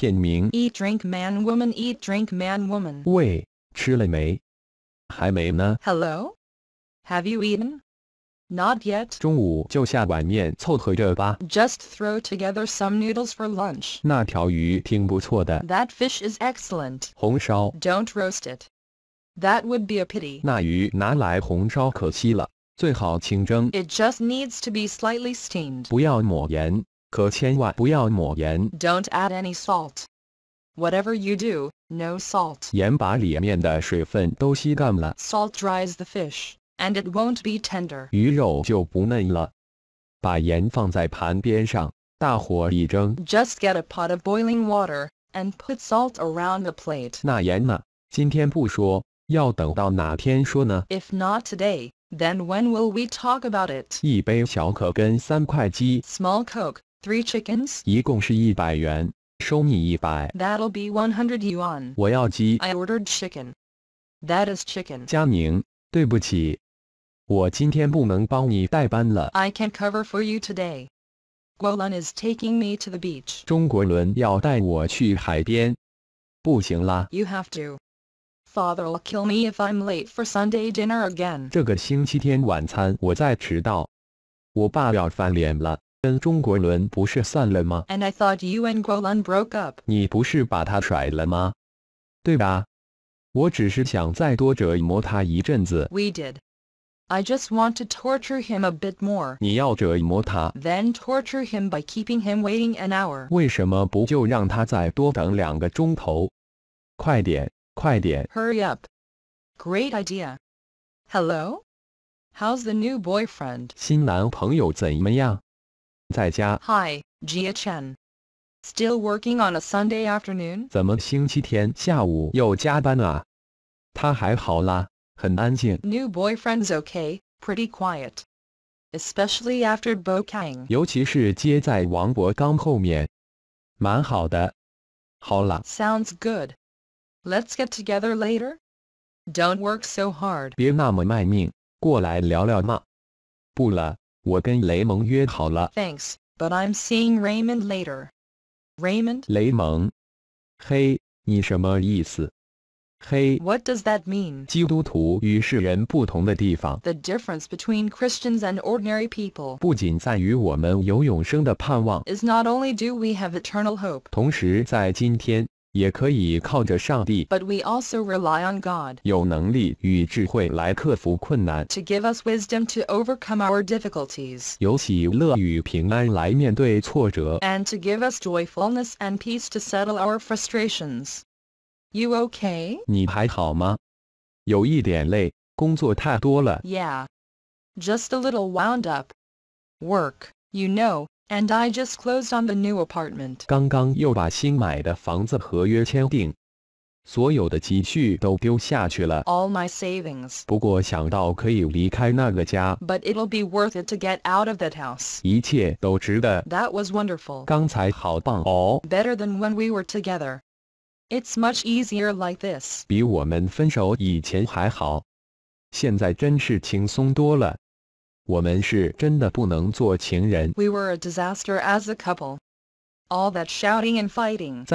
片名 Eat Drink Man Woman Eat Drink Man Woman Hello? Have you eaten? Not yet. Just throw together some noodles for lunch. That fish is excellent. do not roast it. That would be a pity. It just needs to be slightly steamed. 不要抹盐。可千万不要抹盐。Don't add any salt. Whatever you do, no salt. 盐把里面的水分都吸干了。Salt dries the fish, and it won't be tender. 鱼肉就不嫩了。把盐放在盘边上，大火一蒸。Just get a pot of boiling water and put salt around the plate.？If not today, then when will we talk about it? 一杯小可跟三块鸡。Small Coke. Three chickens. that will be one hundred yuan. I ordered chicken. That is chicken. 佳明，对不起，我今天不能帮你代班了。I can't cover for you today. Guolun is taking me to the beach. 中国伦要带我去海边，不行啦。You have to. Father'll kill me if I'm late for Sunday dinner again. 这个星期天晚餐我再迟到，我爸要翻脸了。and I thought you and Guolun broke up. We did. I just want to torture him a bit more. 你要折磨他？Then torture him by keeping him waiting an hour. Hurry up. Great idea. Hello. How's the new boyfriend? 新男朋友怎么样？Hi, Jia Chen. Still working on a Sunday afternoon? 怎么星期天下午又加班啊？他还好啦，很安静。New boyfriend's okay, pretty quiet. Especially after Bo Kang. 尤其是接在王博刚后面，蛮好的。好啦。Sounds good. Let's get together later. Don't work so hard. 别那么卖命，过来聊聊嘛。不了。我跟雷蒙约好了。Thanks, but I'm seeing Raymond later. Raymond? Hey, what does that mean? 基督徒与世人不同的地方，The difference between Christians and ordinary people 不仅在于我们有永生的盼望，is not only do we have eternal hope，同时在今天也可以靠着上帝，But we also rely on To give us wisdom to overcome our difficulties，有喜乐与平安来面对挫折，and to give us joyfulness and peace to settle our frustrations. frustrations。You okay？你还好吗？有一点累，工作太多了。Yeah, just a little wound up. Work, you know. And I just closed on the new apartment. 刚刚又把新买的房子合约签订，所有的积蓄都丢下去了。All my savings 不过想到可以离开那个家 but it it'll be worth it to get out of that house. 一切都值得。That was wonderful. 刚才好棒哦。Better than when we were together. It's much easier like this. 比我们分手以前还好，现在真是轻松多了。we were a disaster as a couple. All that shouting and fighting.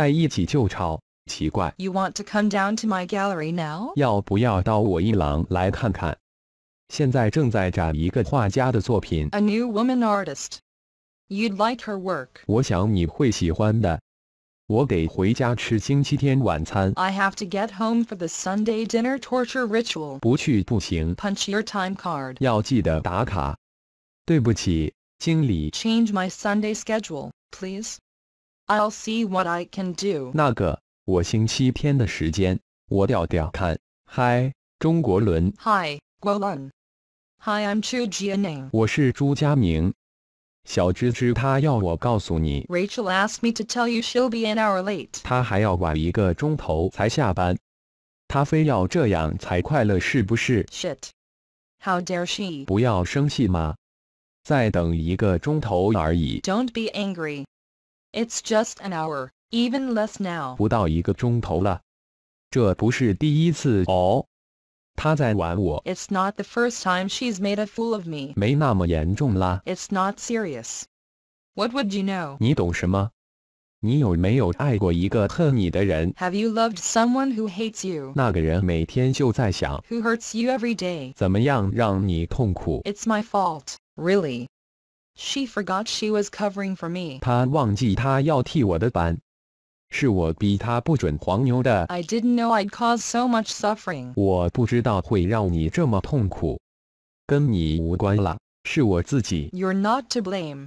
you want to come down to my gallery now? 要不要到我一廊来看看？现在正在展一个画家的作品。A new woman artist. You'd like her work. 我想你会喜欢的。I have to get home for the Sunday dinner torture ritual. 不去不行. Punch your time card. Change my Sunday schedule, please. I'll see what I can do. 那个，我星期天的时间，我调调看。嗨，中国伦。Hi, Guo Guolun. Hi, I'm Chu Jianing. 我是朱家明。Rachel asked me to tell you she'll be an hour late。她还要晚一个钟头才下班，她非要这样才快乐是不是？Shit! How dare do not be angry. It's just an hour, even less now. 不到一个钟头了，这不是第一次哦。it's not the first time she's made a fool of me. 没那么严重啦。It's not serious. What would you know? 你懂什么？你有没有爱过一个恨你的人？Have you loved someone who hates you？那个人每天就在想，Who hurts you every day？怎么样让你痛苦？It's my fault, really. She forgot she was covering for me. 她忘记她要替我的班。是我逼他不准黄牛的。I didn't know I'd cause so much suffering。我不知道会让你这么痛苦。跟你无关了，是我自己。You're not to blame.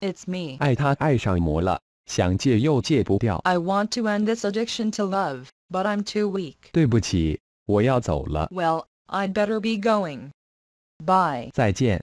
It's me. 爱他爱上魔了，想戒又戒不掉。I want to end this addiction to love, but I'm too weak. 对不起，我要走了。Well, I'd better be going. Bye. 再见。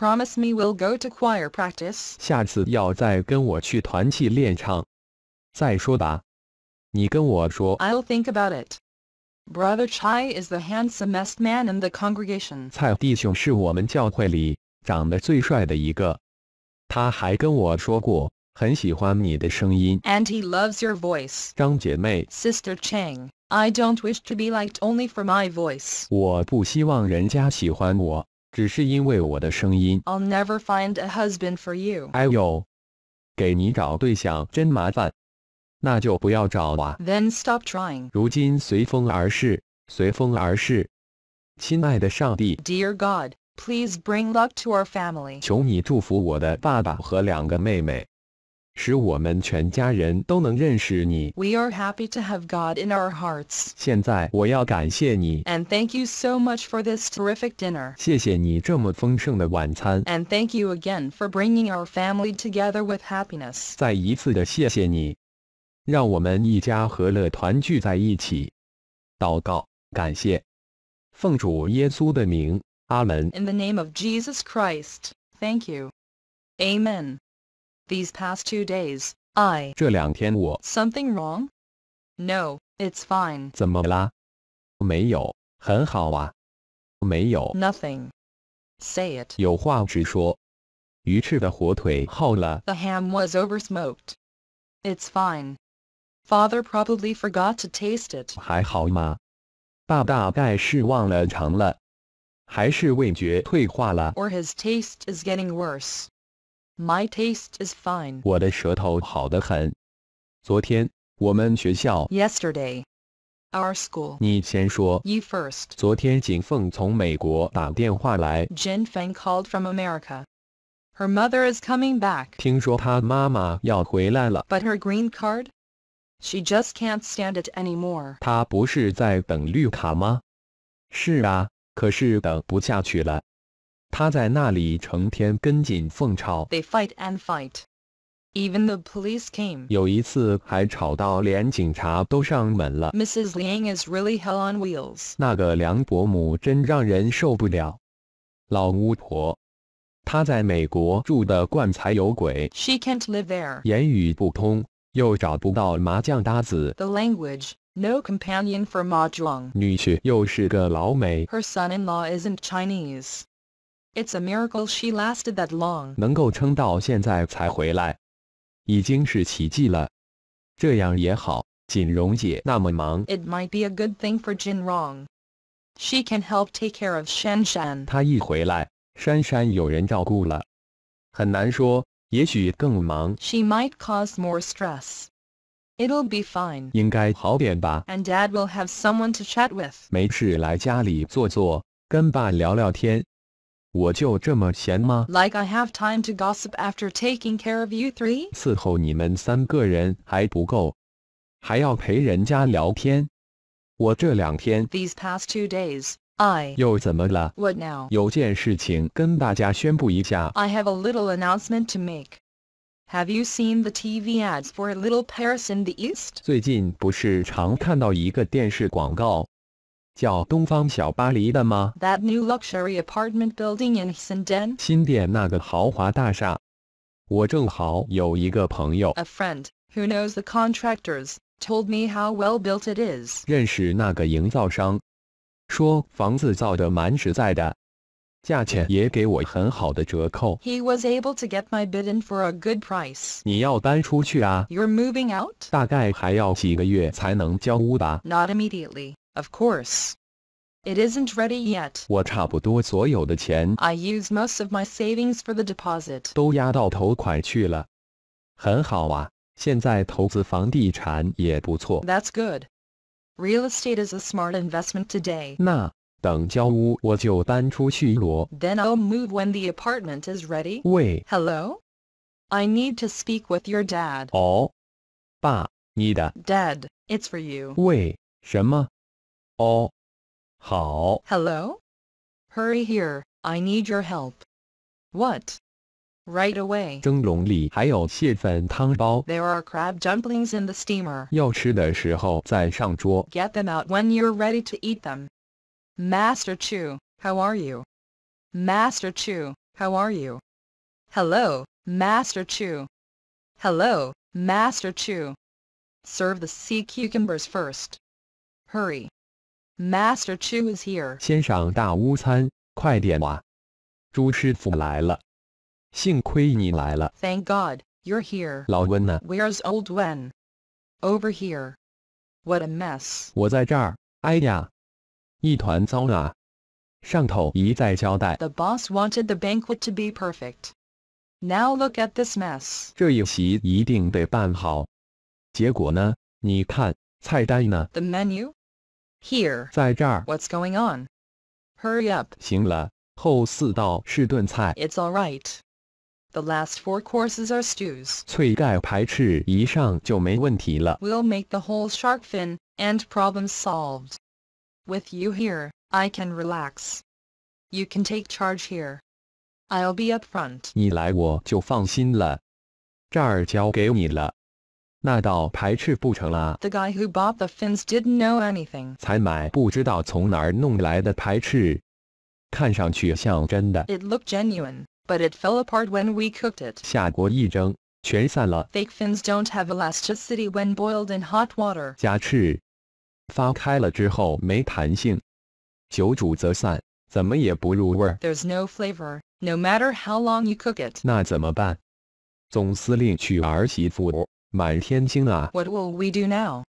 Promise me we'll go to choir practice. 下次要再跟我去团契练唱。再说吧。你跟我说。I'll think about it. Brother Chai is the handsomest man in the congregation. 蔡弟兄是我们教会里长得最帅的一个。他还跟我说过，很喜欢你的声音。And he loves your voice. 张姐妹。Sister Chang. I don't wish to be liked only for my voice. 我不希望人家喜欢我，i will never find a husband for you. you。还有，给你找对象真麻烦，那就不要找啊。Then stop trying. 如今随风而逝，随风而逝。亲爱的上帝，Dear God, please bring luck to our family. 求你祝福我的爸爸和两个妹妹。we are happy to have God in our hearts. And thank you so much for this terrific dinner. And thank you again for bringing our family together with happiness. In the name of Jesus Christ, thank you. Amen. These past two days, I 这两天我 something wrong? No, it's fine. 怎么啦？没有，很好啊。没有 nothing. Say it. 有话直说。鱼翅的火腿耗了。The ham was oversmoked. It's fine. Father probably forgot to taste it. 还好吗？爸大概是忘了尝了，还是味觉退化了。Or his taste is getting worse. My taste is fine. Yesterday, our school. 你先说。You first. Jin Feng called from America. Her mother is coming back. 听说她妈妈要回来了。But her green card? She just can't stand it anymore. 她不是在等绿卡吗？是啊，可是等不下去了。他在那里成天跟进凤吵。They fight and fight. Even the police came. 有一次还吵到连警察都上门了。Mrs. Liang is really hell on wheels. 那个梁伯母真让人受不了，老巫婆。她在美国住的棺材有鬼。She can't live there. 言语不通，又找不到麻将搭子。The language. No companion for mahjong. 女婿又是个老美。Her son-in-law isn't Chinese. It's a miracle she lasted that long. 能够撑到现在才回来，已经是奇迹了。这样也好，锦荣姐那么忙。It might be a good thing for Jinrong. She can help take care of Shan Shan. 她一回来，珊珊有人照顾了，很难说，也许更忙。She might cause more stress. It'll be fine. 应该好点吧。And Dad will have someone to chat with. 没事来家里坐坐，跟爸聊聊天。like I have time to gossip after taking care of you three? These past two days, I 又怎么了？What I have a little announcement to make. Have you seen the TV ads for Little Paris in the East？最近不是常看到一个电视广告，叫东方小巴黎的吗？That new luxury apartment building in Shenzhen，新店那个豪华大厦。我正好有一个朋友，a friend who knows the contractors told me how well built it is。认识那个营造商，说房子造的蛮实在的，价钱也给我很好的折扣。He was able to get my bid in for a good price。你要搬出去啊？You're moving out？大概还要几个月才能交屋吧？Not immediately。of course. It isn't ready yet. I used most of my savings for the deposit. 都押到头款去了。很好啊，现在投资房地产也不错。That's good. Real estate is a smart investment today. 那等交屋我就搬出去罗。Then I'll move when the apartment is ready. 喂 Hello? I need to speak with your dad. 哦，爸，你的 Dad, it's for you. 喂，什么？Oh, Hello? Hurry here, I need your help. What? Right away. There are crab dumplings in the steamer. Get them out when you're ready to eat them. Master Chu, how are you? Master Chu, how are you? Hello, Master Chu. Hello, Master Chu. Serve the sea cucumbers first. Hurry. Master Chu is here. 先上大屋餐，快点哇！朱师傅来了，幸亏你来了。Thank God you're here. 老温呢？Where's old Wen? Over here. What a mess. 我在这儿。哎呀，一团糟啊！上头一再交代。The boss wanted the banquet to be perfect. Now look at this mess. 这一席一定得办好。结果呢？你看菜单呢？The menu. Here. What's going on? Hurry up. It's all right. The last four courses are stews. 铁盖排翅一上就没问题了。will make the whole shark fin, and problem solved. With you here, I can relax. You can take charge here. I'll be up front. 你来我就放心了，这儿交给你了。the guy who bought the fins didn't know It looked genuine, but it fell apart when we cooked Fake fins don't have elasticity when boiled in hot There's no flavor, no matter how long you cook it。那怎么办？总司令娶儿媳妇。what will we do now?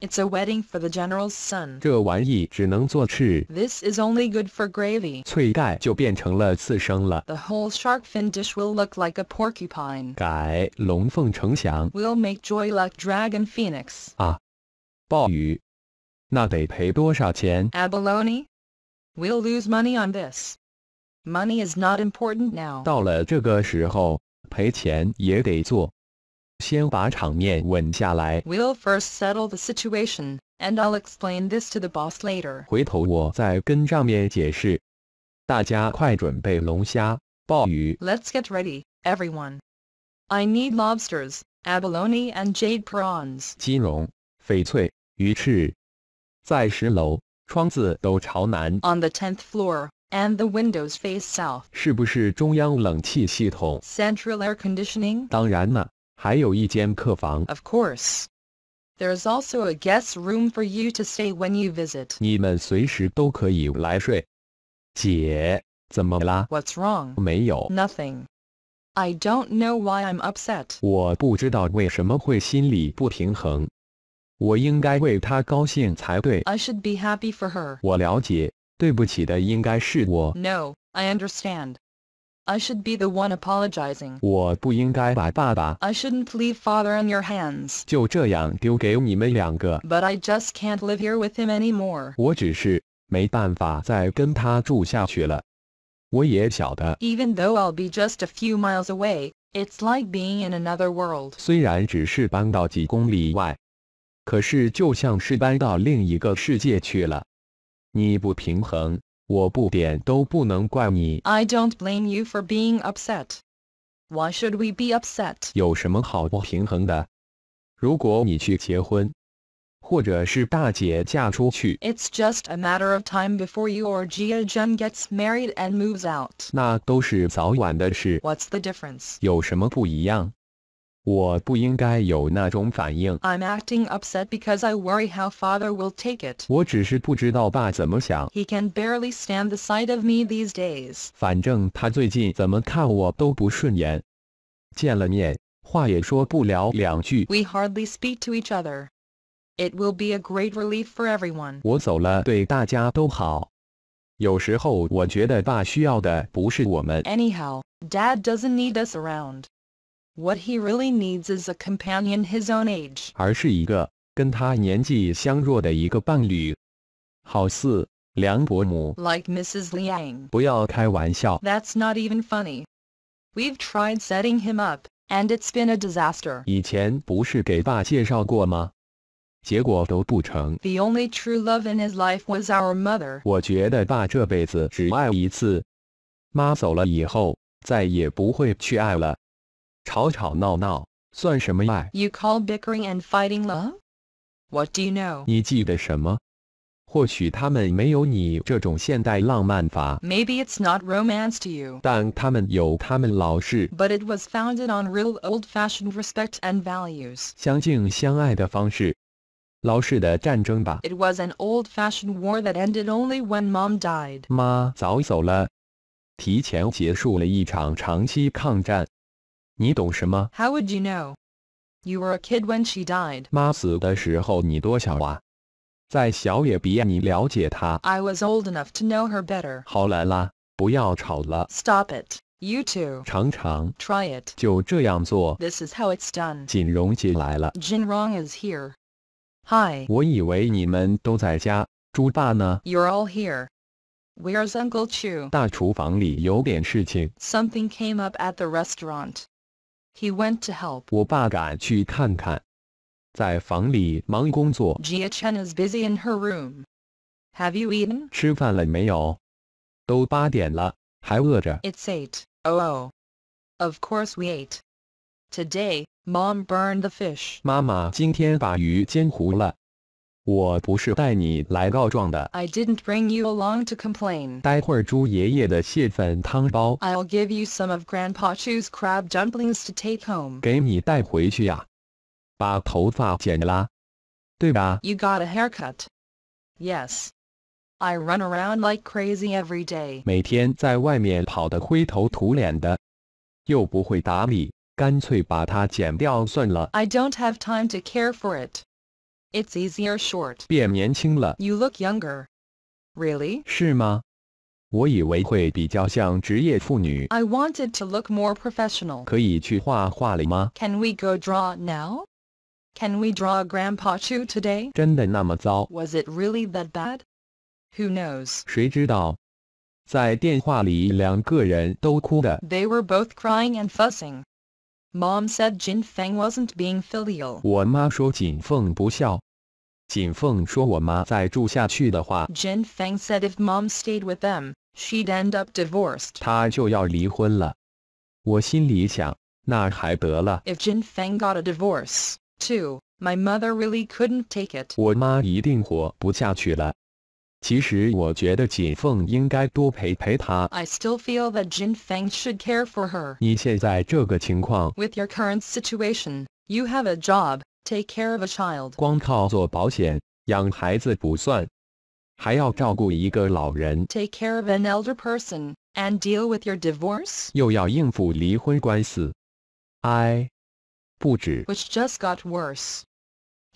It's a wedding for the general's son. This is only good for gravy. The whole shark fin dish will look like a porcupine. we will make joy like dragon phoenix. Abalone. we We'll lose money on this. Money is not important now. 到了这个时候，赔钱也得做。we will first settle the situation, and I'll explain this to the boss later. 回头我再跟上面解释。大家快准备龙虾、鲍鱼。us get ready, everyone. I need lobsters, abalone and jade prawns. On the tenth floor. and the windows face south. 是不是中央冷气系统? Central air conditioning? 当然了。of course. There is also a guest room for you to stay when you visit. What's wrong? 没有。Nothing. I don't know why I'm upset. 我不知道为什么会心里不平衡。我应该为她高兴才对。I should be happy for her. 我了解，对不起的应该是我。No, I understand. I should be the one apologizing. 我不应该把爸爸 I shouldn't leave father in your hands. But I just can't live here with him anymore. Even though I'll be just a few miles away, it's like being in another world. 虽然只是搬到几公里外，可是就像是搬到另一个世界去了。你不平衡。I do don't blame you for being upset. Why should we be upset? It's just a matter of time before you or Jia Jun gets married and moves out. What's the difference? 有什么不一样？i am acting upset because I worry how father will take it. He can barely stand the sight of me these days. We hardly speak to each other. It will be a great relief for everyone. 我走了，对大家都好。有时候我觉得爸需要的不是我们。Anyhow, Dad doesn't need us around. What he really needs is a companion his own age. 而是一个跟他年纪相若的一个伴侣，好似梁伯母。Like Mrs. Liang. 不要开玩笑。That's not even funny. We've tried setting him up, and it's been a disaster. The only true love in his life was our mother. 我觉得爸这辈子只爱一次，妈走了以后再也不会去爱了。you call bickering and fighting love? What do you know? 你记得什么？或许他们没有你这种现代浪漫法，Maybe it's not romance to you，但他们有他们老式，But it was founded on real old-fashioned respect and values，相敬相爱的方式，老式的战争吧。It was an old-fashioned war that ended only when mom died. How would you know? You were a kid when she died. 妈死的时候你多小啊？再小也比你了解她。I was old enough to know her better. 好兰啦，不要吵了。Stop it. You too. 尝尝。Try it. 就这样做。This is how it's done. 锦荣姐来了。Jinrong is here. Hi. 我以为你们都在家。猪爸呢？You're all here. Where's Uncle Chu? 大厨房里有点事情。Something came up at the restaurant. He went to help. 我爸赶去看看。在房里忙工作。我爸赶去看看，在房里忙工作。Jia Chen is busy in her room. Have you eaten? It's eight. Oh oh. Of course we ate. Today, mom burned the fish. 妈妈今天把鱼煎糊了。I did didn't bring you along to complain. i will give you some of Grandpa Chu's crab dumplings to take home. home。给你带回去呀。把头发剪啦。对吧？You got a haircut. Yes. I run around like crazy every day. 每天在外面跑得灰头土脸的，又不会打理，干脆把它剪掉算了。I don't have time to care for it. It's easier short. You look younger. Really? I wanted to look more professional. Can we go draw now? Can we draw Grandpa Chu today? Was it really that bad? Who knows? They were both crying and fussing. Mom said Jin Feng wasn't being filial. Jin Feng said if Mom stayed with them, she'd end up divorced. If Jin Feng got a divorce, too, my mother really couldn't take it. 我妈一定活不下去了。I still feel that Jin Feng should care for her. With your current situation, you have a job, take care of a child. Take care of an elder person and deal with your divorce. Which just got worse.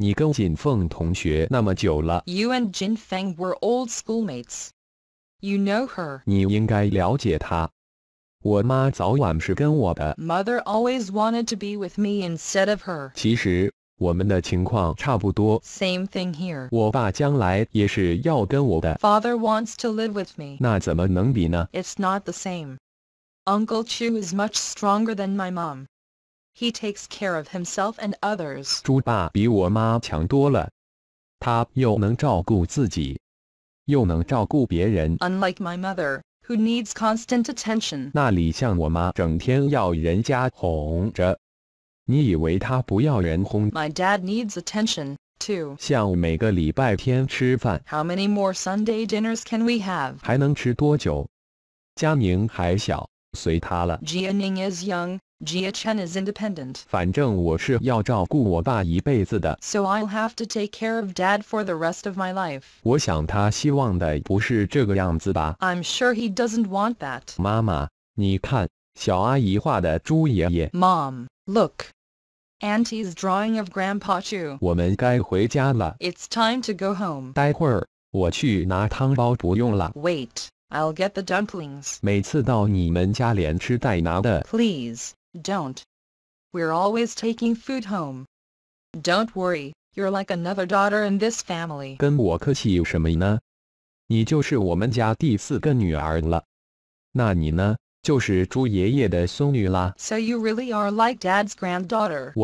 You and Jin Feng were old schoolmates. You know her. 你应该了解她。我妈早晚是跟我的。Mother always wanted to be with me instead of her. 其实我们的情况差不多。Same thing here. 我爸将来也是要跟我的。Father wants to live with me. It's not the same. Uncle Chu is much stronger than my mom. He takes care of himself and others. 猪爸比我妈强多了，他又能照顾自己，又能照顾别人。Unlike my mother, who needs constant attention. My dad needs attention too. How many more Sunday dinners can we have? 还能吃多久？佳宁还小，随他了。Jianing is young. Jia Chen is independent. So i I'll have to take care of Dad for the rest of my life. i am sure he doesn't want that. Mom, look. Auntie's drawing of Grandpa Chu. It's time to go home. Wait, i I'll get the dumplings. Please. Don't. We're always taking food home. Don't worry, you're like another daughter in this family. So you really are like Dad's granddaughter.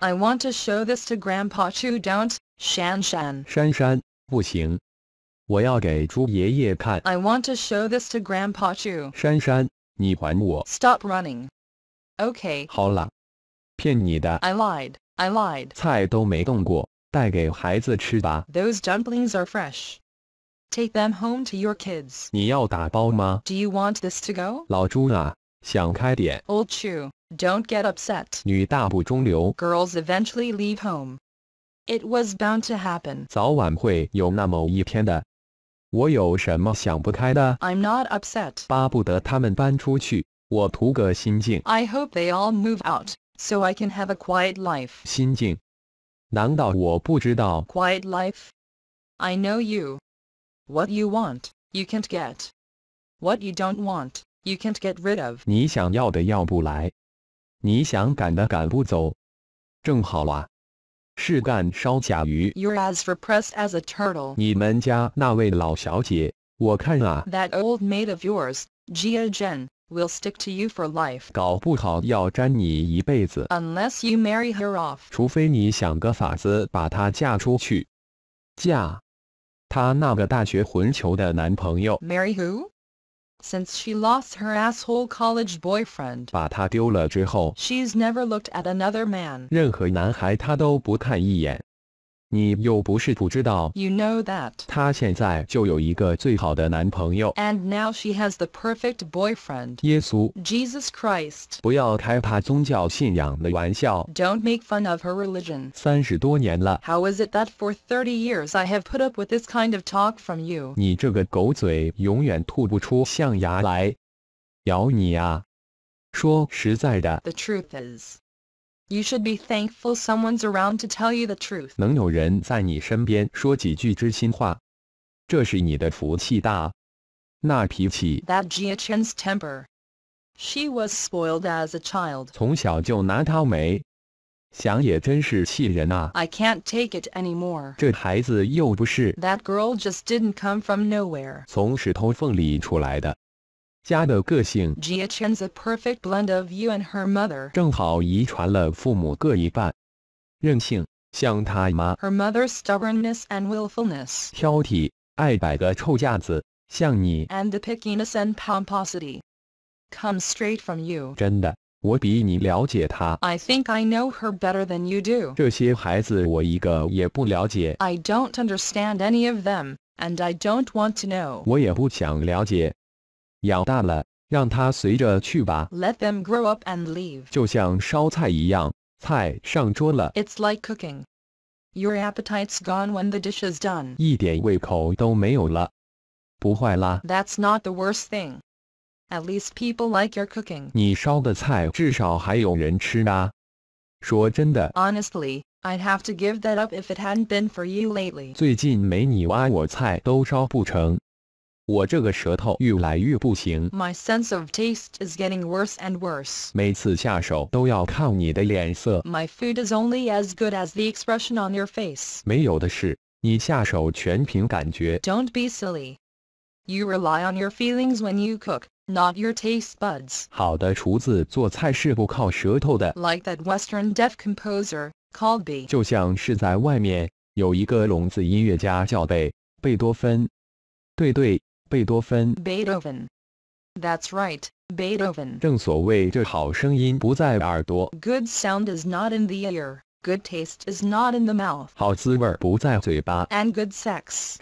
I want to show this to Grandpa Chu. Don't, Shan Shan. 珊珊，不行，我要给猪爷爷看。I want to show this to Grandpa Chu. 珊珊。Stop running. OK. I lied. I lied. 菜都没动过，带给孩子吃吧。Those dumplings are fresh. Take them home to your kids. 你要打包吗？Do you want this to go? 老朱啊，想开点。Old Chu, don't get upset. 女大不中留。Girls eventually leave home. It was bound to happen. 早晚会有那么一天的。i am not upset. 巴不得他们搬出去，我图个心境。I hope they all move out, so I can have a quiet life. Quiet life. I know you. What you want, you can't get. What you don't want, you can't get rid of. 你想要的要不来，你想赶的赶不走，正好啊。是干烧甲鱼。You're as repressed as a turtle. 你们家那位老小姐，我看啊，That old maid of yours, Jia Zhen, will stick to you for life. 搞不好要粘你一辈子。Unless you marry her off. 除非你想个法子把她嫁出去。嫁？她那个大学混球的男朋友。Marry who? since she lost her asshole college boyfriend. she's never looked at another man. 任何男孩她都不看一眼。you know that. 她现在就有一个最好的男朋友。And now she has the perfect boyfriend. Jesus Christ. do not make fun of her religion. How is it that for thirty years I have put up with this kind of talk from you? 你这个狗嘴永远吐不出象牙来，咬你啊！说实在的。The truth is. You should be thankful someone's around to tell you the truth. That Jia Chen's temper. She was spoiled as a child. 从小就拿她没。想也真是气人啊！I can't take it anymore。这孩子又不是。That girl just didn't come from nowhere。从石头缝里出来的。家的个性，Jia Chen's a perfect blend of you and her mother. Her mother's stubbornness and willfulness. And the pickiness and pomposity comes straight from you. I think I know her better than you do. I do don't understand any of them, and I don't want to 我也不想了解。养大了，让它随着去吧。Let them grow up and leave。就像烧菜一样，菜上桌了。It's like cooking. Your appetite's gone when the dish is done. 一点胃口都没有了。不坏啦。That's not the worst thing. At least people like your cooking. 你烧的菜至少还有人吃啊。说真的 i I'd have to give that up if it hadn't been for you lately. 最近没你挖我菜都烧不成。my sense of taste is getting worse and worse. My food is only as good as the expression on your face. do not be silly. You rely on your feelings when you cook, not your taste buds. Like that Western deaf composer, Colby. 就像是在外面有一个聋子音乐家叫贝贝多芬。对对。贝多芬。Beethoven. That's right, Beethoven. 正所谓这好声音不在耳朵。Good sound is not in the ear. Good taste is not in the mouth. 好滋味不在嘴巴。And good sex.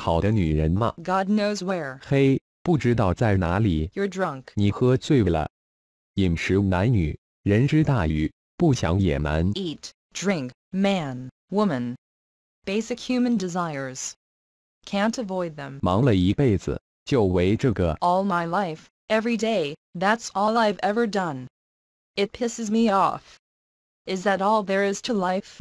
God knows where. 嘿，不知道在哪里. are drunk. 你喝醉了。饮食男女，人之大欲，不想野蛮。Eat, drink, man, woman. Basic human desires can't avoid them. All my life, every day, that's all I've ever done. It pisses me off. Is that all there is to life?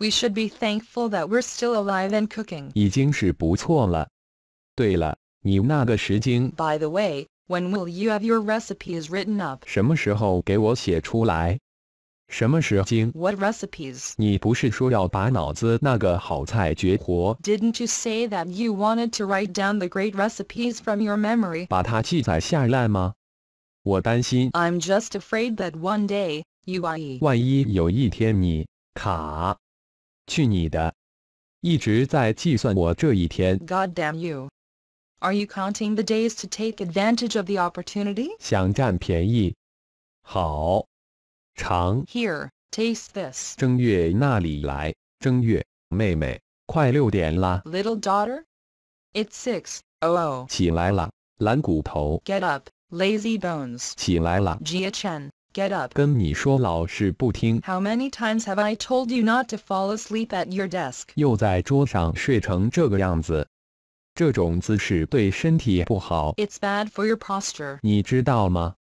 We should be thankful that we're still alive and cooking. 已经是不错了。对了，你那个十斤 By the way, when will you have your recipes written up? 什么时候给我写出来？what recipes? 什么是精 what did recipes？你不是说要把脑子那个好菜绝活？Didn't you say that you wanted to write down the great recipes from your memory? i am just afraid that one day you I 万一有一天你卡，去你的，一直在计算我这一天。God damn you！Are you counting the days to take advantage of the opportunity? 想占便宜。好。尝 Here, taste this. 正月那里来，正月妹妹，快六点啦。Little daughter, it's six. Oh oh. 起来了，蓝骨头。Get up, lazy bones. 起来了。Jia Chen, get up. 跟你说老是不听。How many times have I told you not to fall asleep at your desk? 又在桌上睡成这个样子。这种姿势对身体不好。It's bad for your posture. 你知道吗？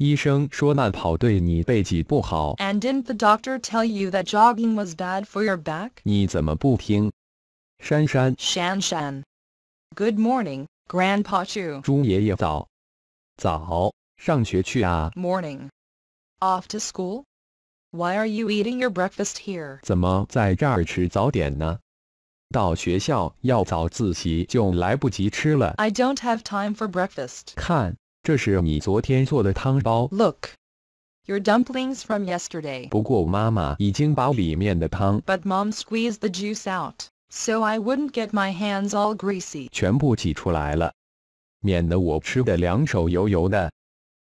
and did didn't the doctor tell you that jogging was bad for your back? Good morning, Grandpa Morning Off to school. Why are you eating your breakfast here? I do don't have time for breakfast. 看。这是你昨天做的汤包。Look, your dumplings from yesterday. 不过妈妈已经把里面的汤。But mom squeezed the juice out, so I wouldn't get my hands all greasy. 全部挤出来了，免得我吃的两手油油的。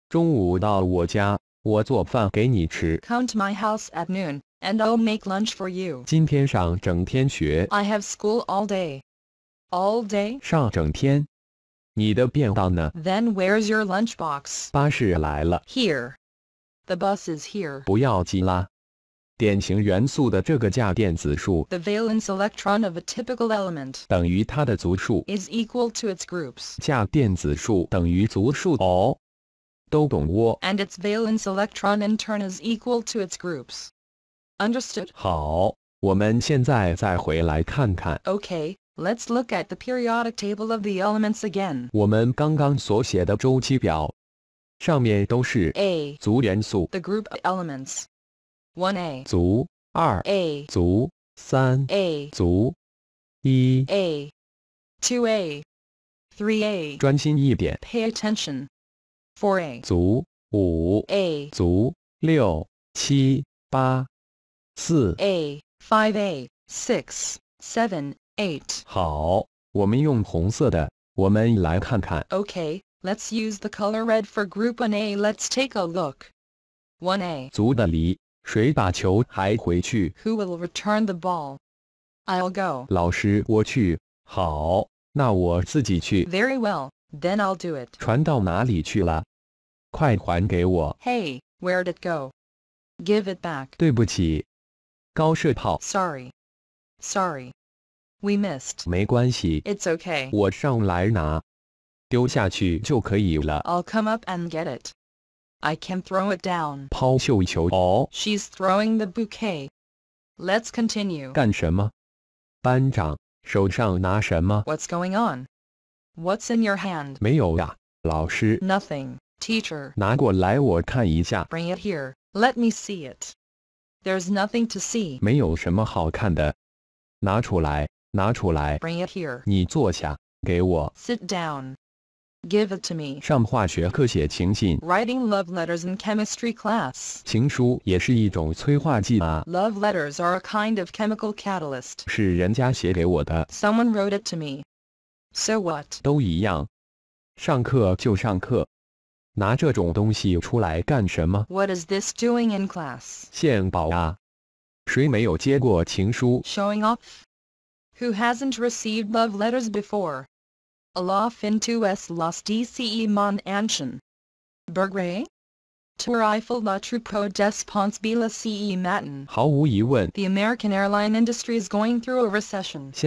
中午到我家，我做饭给你吃。Come to my house at noon, and I'll make lunch for you. 今天上整天学。I have school all day. All day. 上整天。then where's your lunchbox? Here, The bus is here. The valence electron of a typical element Is equal to its group's And its valence electron in turn is equal to its groups. Understood? 好，我们现在再回来看看。Okay. Let's look at the periodic table of the elements again. 我们刚刚所写的周期表，上面都是 A The group of elements. 1A Two a Three a One a 2A 3A Pay attention. 4A 族，5A 族，6、7、8、4A 5A 6 7 8. Okay, let let's use the color red for group 1A. Let's take a look. 1A. Who will return the ball? I'll go. 老师，我去。好，那我自己去。Very well, then I'll do it. 传到哪里去了？快还给我。Hey, where'd it go? Give it back. 对不起。高射炮。Sorry. Sorry. We missed. It's okay. i will come up and get it. I can throw it down. She's throwing the bouquet. Let's continue. What's going on? What's in your hand? Nothing. teacher. Bring it here. Let me see it. There's nothing to see. 没有什么好看的。拿出来。Bring it here. sit down. Give it to me. Writing love letters in chemistry class. Love letters are a kind of chemical catalyst. Someone wrote it to me. So what? 都一样。上课就上课，拿这种东西出来干什么？What is this doing in class? Showing off who hasn't received love letters before? Allah fin tu es las dce mon anchen. Bergray? Turifel la troupeau des ponts bila ce matin. the American airline industry is going through a recession. This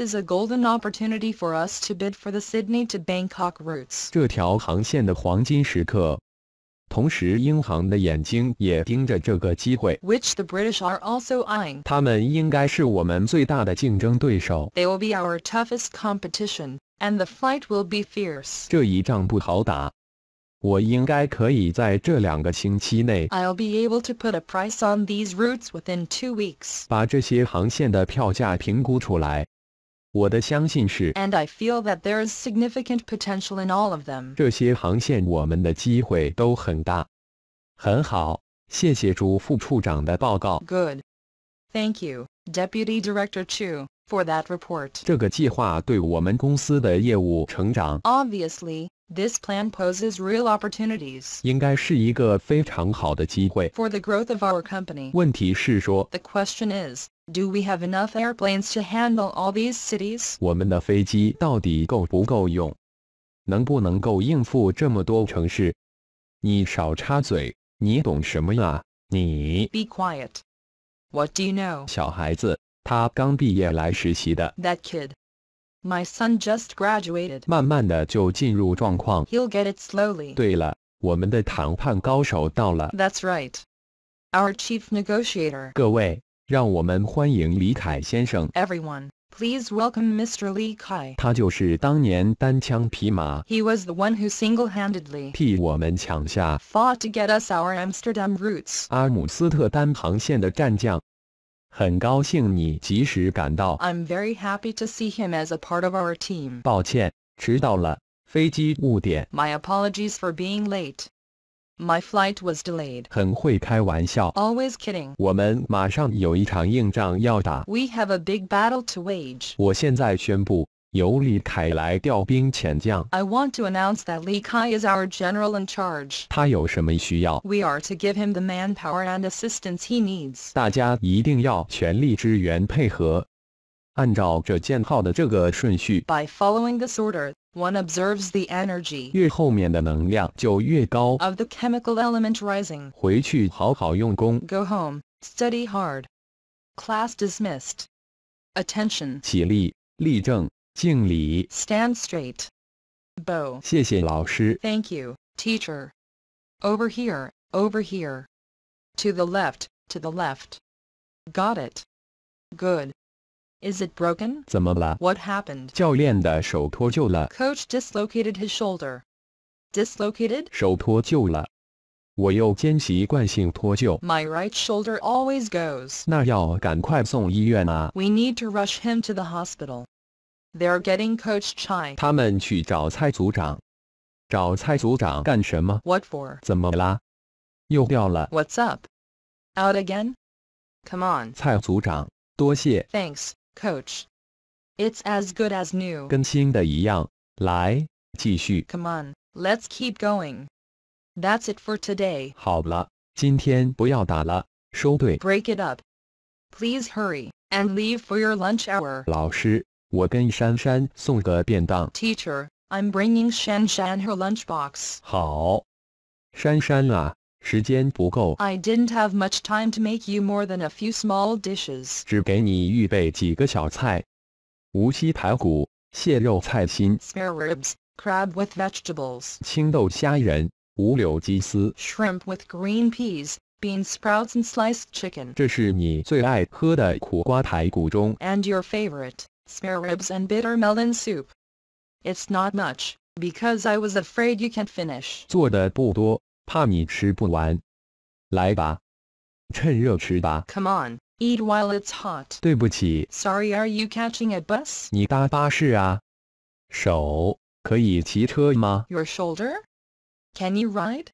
is a golden opportunity for us to bid for the Sydney to Bangkok routes. 这条航线的黄金时刻同时，英航的眼睛也盯着这个机会，which the British are also They will be our toughest competition, and the fight will be fierce. I will be able to put a price on these routes within two weeks. And I feel that there is significant potential in all of them. them。这些航线我们的机会都很大。很好，谢谢朱副处长的报告。Good, thank you, Deputy Director Chu for that report. Obviously, this plan poses real opportunities for the growth of our company. The question is, do we have enough airplanes to handle all these cities? 我们的飞机到底够不够用？能不能够应付这么多城市？你少插嘴，你懂什么呀？你 Be quiet. What do you know? 小孩子，that kid, my son just graduated. he will get it slowly. 对了，我们的谈判高手到了。That's right, our chief negotiator. 各位，让我们欢迎李凯先生。Everyone. Please welcome Mr. Li Kai. 他就是当年单枪匹马。He was the one who single-handedly 替我们抢下 fought to get us our Amsterdam roots. 阿姆斯特丹航线的战将。i am very happy to see him as a part of our team. My apologies for being late. My flight was delayed. Always kidding. We have a big battle to wage. 我现在宣布，由李凯来调兵遣将。I want to announce that Li Kai is our general in charge.？We are to give him the manpower and assistance he needs. 大家一定要全力支援配合。按照这建号的这个顺序，By following this order, one observes the energy 越后面的能量就越高 of the chemical element rising. go home, study hard. Class dismissed. Attention. 起立，立正。敬礼。Stand straight. Bow. 谢谢老师。Thank you, teacher. Over here, over here. To the left, to the left. Got it. Good. Is it broken? 怎么了? What happened? 教练的手脱臼了。Coach dislocated his shoulder. Dislocated? My right shoulder always goes. 那要赶快送医院啊。We need to rush him to the hospital. They're getting Coach Chai. 他们去找蔡组长。找蔡组长干什么？What for？怎么啦？又掉了。What's up? Out again? Come on. 蔡组长，多谢。Thanks, Coach. It's as good as new. 跟新的一样。来，继续。Come on, let's keep going. That's it for today. 好了，今天不要打了，收队。Break it up. Please hurry and leave for your lunch hour. 老师。Teacher, i I'm bringing Shan Shan her lunchbox. I did didn't have much time to make you more than a few small dishes. Spare ribs, crab with vegetables, Shrimp with green peas, bean sprouts and sliced chicken. 这是你最爱喝的苦瓜排骨粥。And your favorite spare ribs and bitter melon soup. It's not much, because I was afraid you can't finish. Come on, eat while it's hot. Sorry, are you catching a bus? Your shoulder? Can you ride?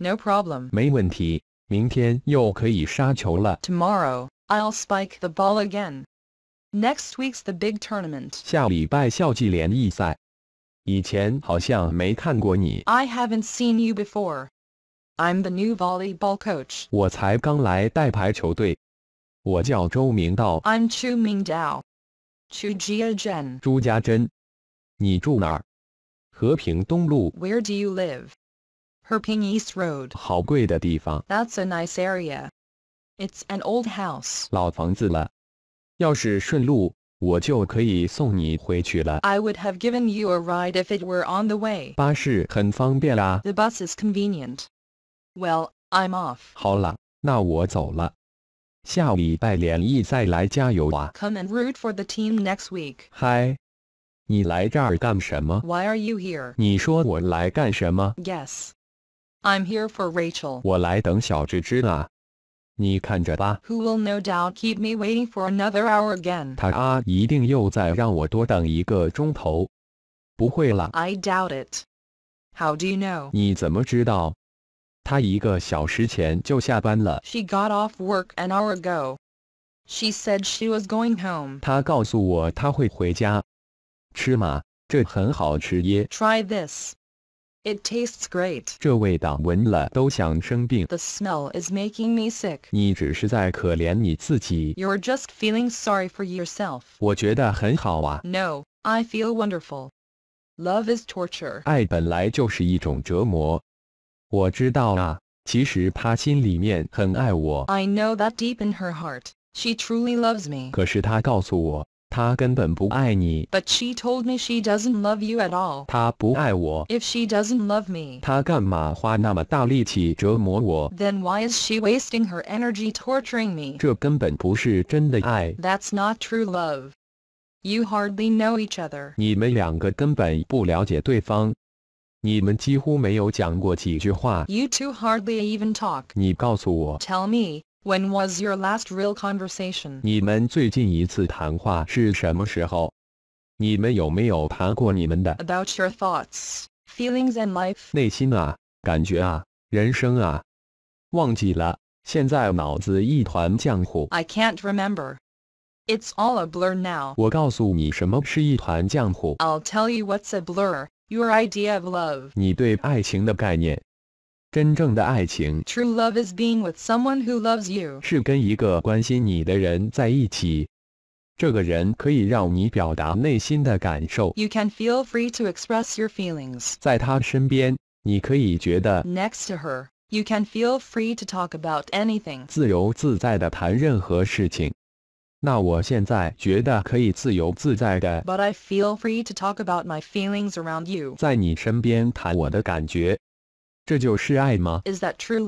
No problem. Tomorrow, i I'll spike the ball again. Next week's the big tournament. 下礼拜校际联谊赛。以前好像没看过你。I haven't seen you before. I'm the new volleyball coach. 我才刚来带排球队。我叫周明道。I'm Chu Mingdao. Chu Jia Zhen. 朱家珍。你住哪儿？和平东路。Where do you live? Herping East Road. 好贵的地方。That's a nice area. It's an old house. 老房子了。要是顺路，我就可以送你回去了。I would have given you a ride if it were on the way. 巴士很方便啦。The bus is convenient. Well, I'm off. 好了，那我走了。下礼拜联谊再来加油啊！Come and root for the team next week. 嗨，你来这儿干什么？Why are you here? 你说我来干什么？Yes, I'm here for Rachel. 我来等小芝芝啊。who will no doubt keep me waiting for another hour again? again？他啊，一定又再让我多等一个钟头。不会了。I doubt it. How do you know？你怎么知道？他一个小时前就下班了。She got off work an hour ago. She said she was going home. 他告诉我他会回家。吃嘛，这很好吃耶。Try this. It tastes great. 这味道闻了都想生病。The smell is making me sick. 你只是在可怜你自己。You're just feeling sorry for yourself. 我觉得很好啊。No, I feel wonderful. Love is torture. 爱本来就是一种折磨。我知道啊，其实她心里面很爱我。I know that deep in her heart, she truly loves me. 可是她告诉我，but she told me she doesn't love you at all. If she doesn't love me. then why is she wasting her energy torturing me? That's not true love. You hardly know each other. You two hardly even talk. Tell me. When was your last real conversation? 你们最近一次谈话是什么时候？你们有没有谈过你们的 About your thoughts, feelings and life. 内心啊、感觉啊、人生啊？忘记了，现在脑子一团浆糊。I can't remember. It's all a blur now. 我告诉你什么是一团浆糊。I'll tell you what's a blur. Your idea of love. 你对爱情的概念。True love is being with someone who loves you. You can feel free to express your feelings。在他身边，你可以觉得 Next to her, you can feel free to talk about anything。自由自在的谈任何事情。那我现在觉得可以自由自在的。But I feel free to talk about my feelings around you。在你身边谈我的感觉。is that true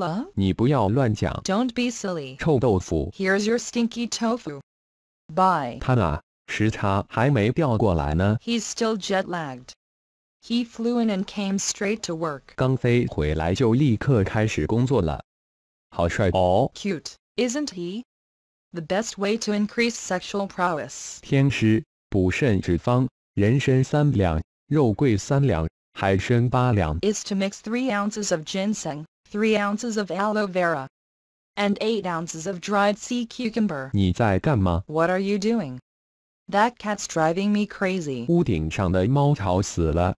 do not be silly. Here's your stinky tofu. Bye. He's still jet lagged. He flew in and came straight to work. Cute, is isn't he? The best way to increase sexual prowess. 天师，补肾脂肪，人参三两，肉桂三两，is to mix 3 ounces of ginseng, 3 ounces of aloe vera, and 8 ounces of dried sea cucumber. 你在干嘛? What are you doing? That cat's driving me crazy. 屋顶上的猫吵死了。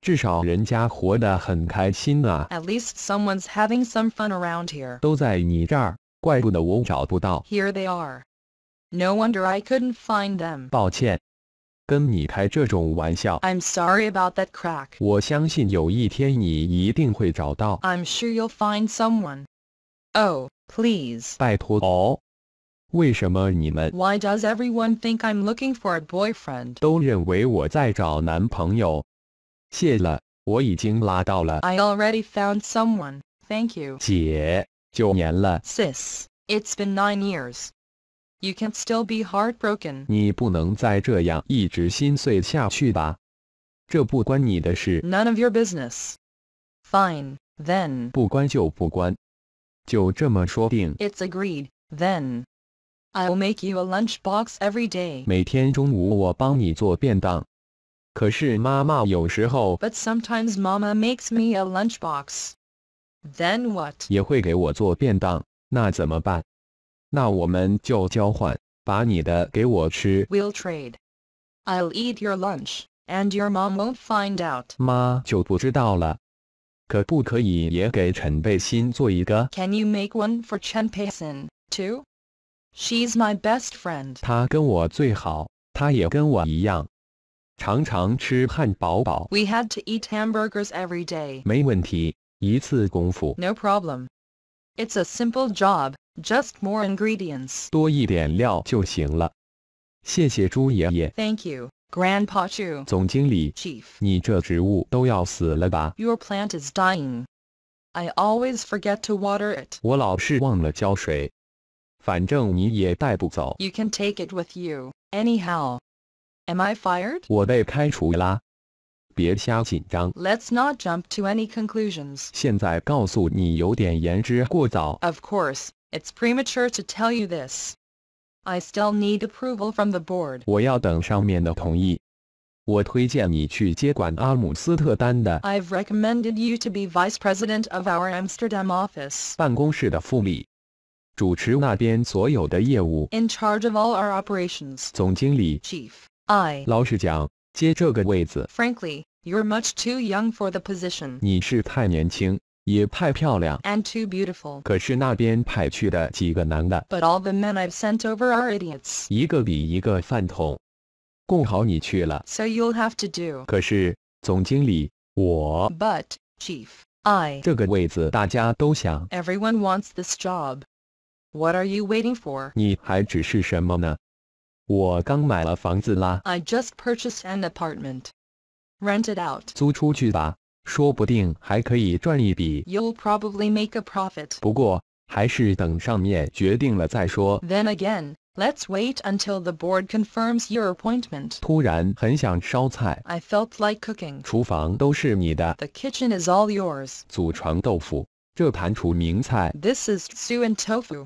至少人家活得很开心啊。At least someone's having some fun around here. 都在你这儿，怪不得我找不到。Here they are. No wonder I couldn't find them. 抱歉，跟你开这种玩笑。I'm sorry about that crack. i am sure you'll find someone. Oh, please.？Why does everyone think I'm looking for a boyfriend？都认为我在找男朋友。谢了，我已经拉到了。I already found someone. Thank you. 姐，九年了。Sis, it's been nine years. You can still be heartbroken. None of your business. Fine, then. 不关就不关，就这么说定。It's agreed, then. I'll make you a lunchbox every But sometimes Mama makes me a lunchbox. Then what? 也会给我做便当，那怎么办？那我们就交换，把你的给我吃。We'll trade. I'll eat your lunch, and your mom won't find out. Can you make one for Chen Peixin too? She's my best friend. We had to eat hamburgers every day. 没问题，一次功夫。No problem. It's a simple job. Just more ingredients. 多一点料就行了。谢谢朱爷爷。Thank you, Grandpa Chu. Your plant is dying. I always forget to water it. 我老是忘了浇水。反正你也带不走。You can take it with you, anyhow. Am I fired? 我被开除啦。别瞎紧张。us not jump to any conclusions. 现在告诉你有点言之过早。Of course. It's premature to tell you this. I still need approval from the board. 我要等上面的同意。我推荐你去接管阿姆斯特丹的。I've recommended you to be vice president of our Amsterdam office. 办公室的副理，主持那边所有的业务。In charge of all our operations. 总经理。Chief. I. 老实讲，接这个位子。Frankly, you're much too young for the position. 你是太年轻。也太漂亮，and too But all the men I've sent over are idiots. idiots。一个比一个饭桶。供好你去了，so you'll have to do。可是总经理，我，but chief I。这个位子大家都想，everyone wants this job. What are you waiting for？你还只是什么呢？我刚买了房子啦。I just purchased an apartment. Rent it out. 租出去吧。说不定还可以赚一笔。You'll probably make a Then again, let's wait until the board confirms your appointment. I felt like cooking。厨房都是你的。The kitchen is all yours。祖传豆腐，这盘厨名菜。This is Sichuan tofu.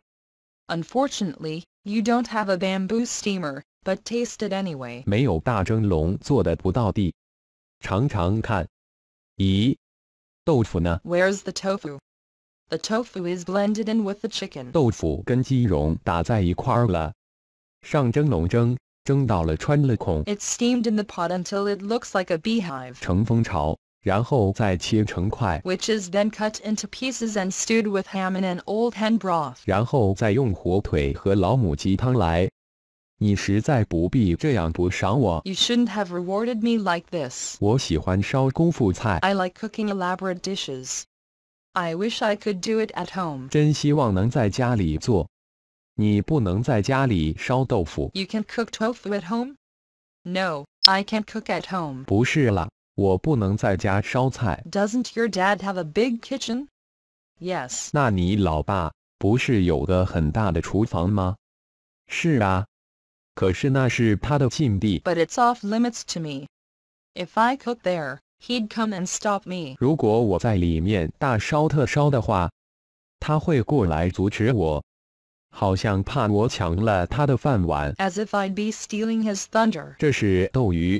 Unfortunately, you don't have a bamboo steamer, but taste it anyway. 没有大蒸笼做的不到地，尝尝看。咦，豆腐呢？Where's the tofu? The tofu is blended in with the chicken. It's steamed in the pot until it looks like a beehive. Which is then cut into pieces and stewed with ham in an old hen broth. You should shouldn't have rewarded me like this. 我喜欢烧功夫菜。I like cooking elaborate dishes. I wish I could do it at home. 真希望能在家里做。你不能在家里烧豆腐。You can cook tofu at home. No, I can't cook at home. 不是啦，我不能在家烧菜。Doesn't your dad have a big kitchen? Yes. 那你老爸不是有个很大的厨房吗？是啊，but it's off limits to me. If I cook there, he'd come and stop me. As if I'd be stealing his thunder.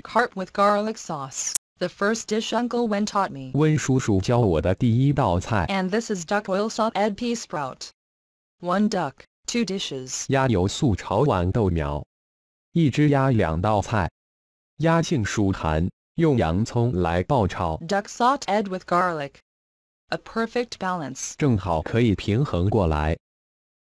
Carp with garlic sauce. The first dish Uncle Wen taught me. And this is duck oil sauteed pea sprout. One duck, two dishes. 鸭油素炒豌豆苗。一只鸭，两道菜。鸭性属寒，用洋葱来爆炒。Duck s a u t e a d with garlic. A perfect balance. 正好可以平衡过来。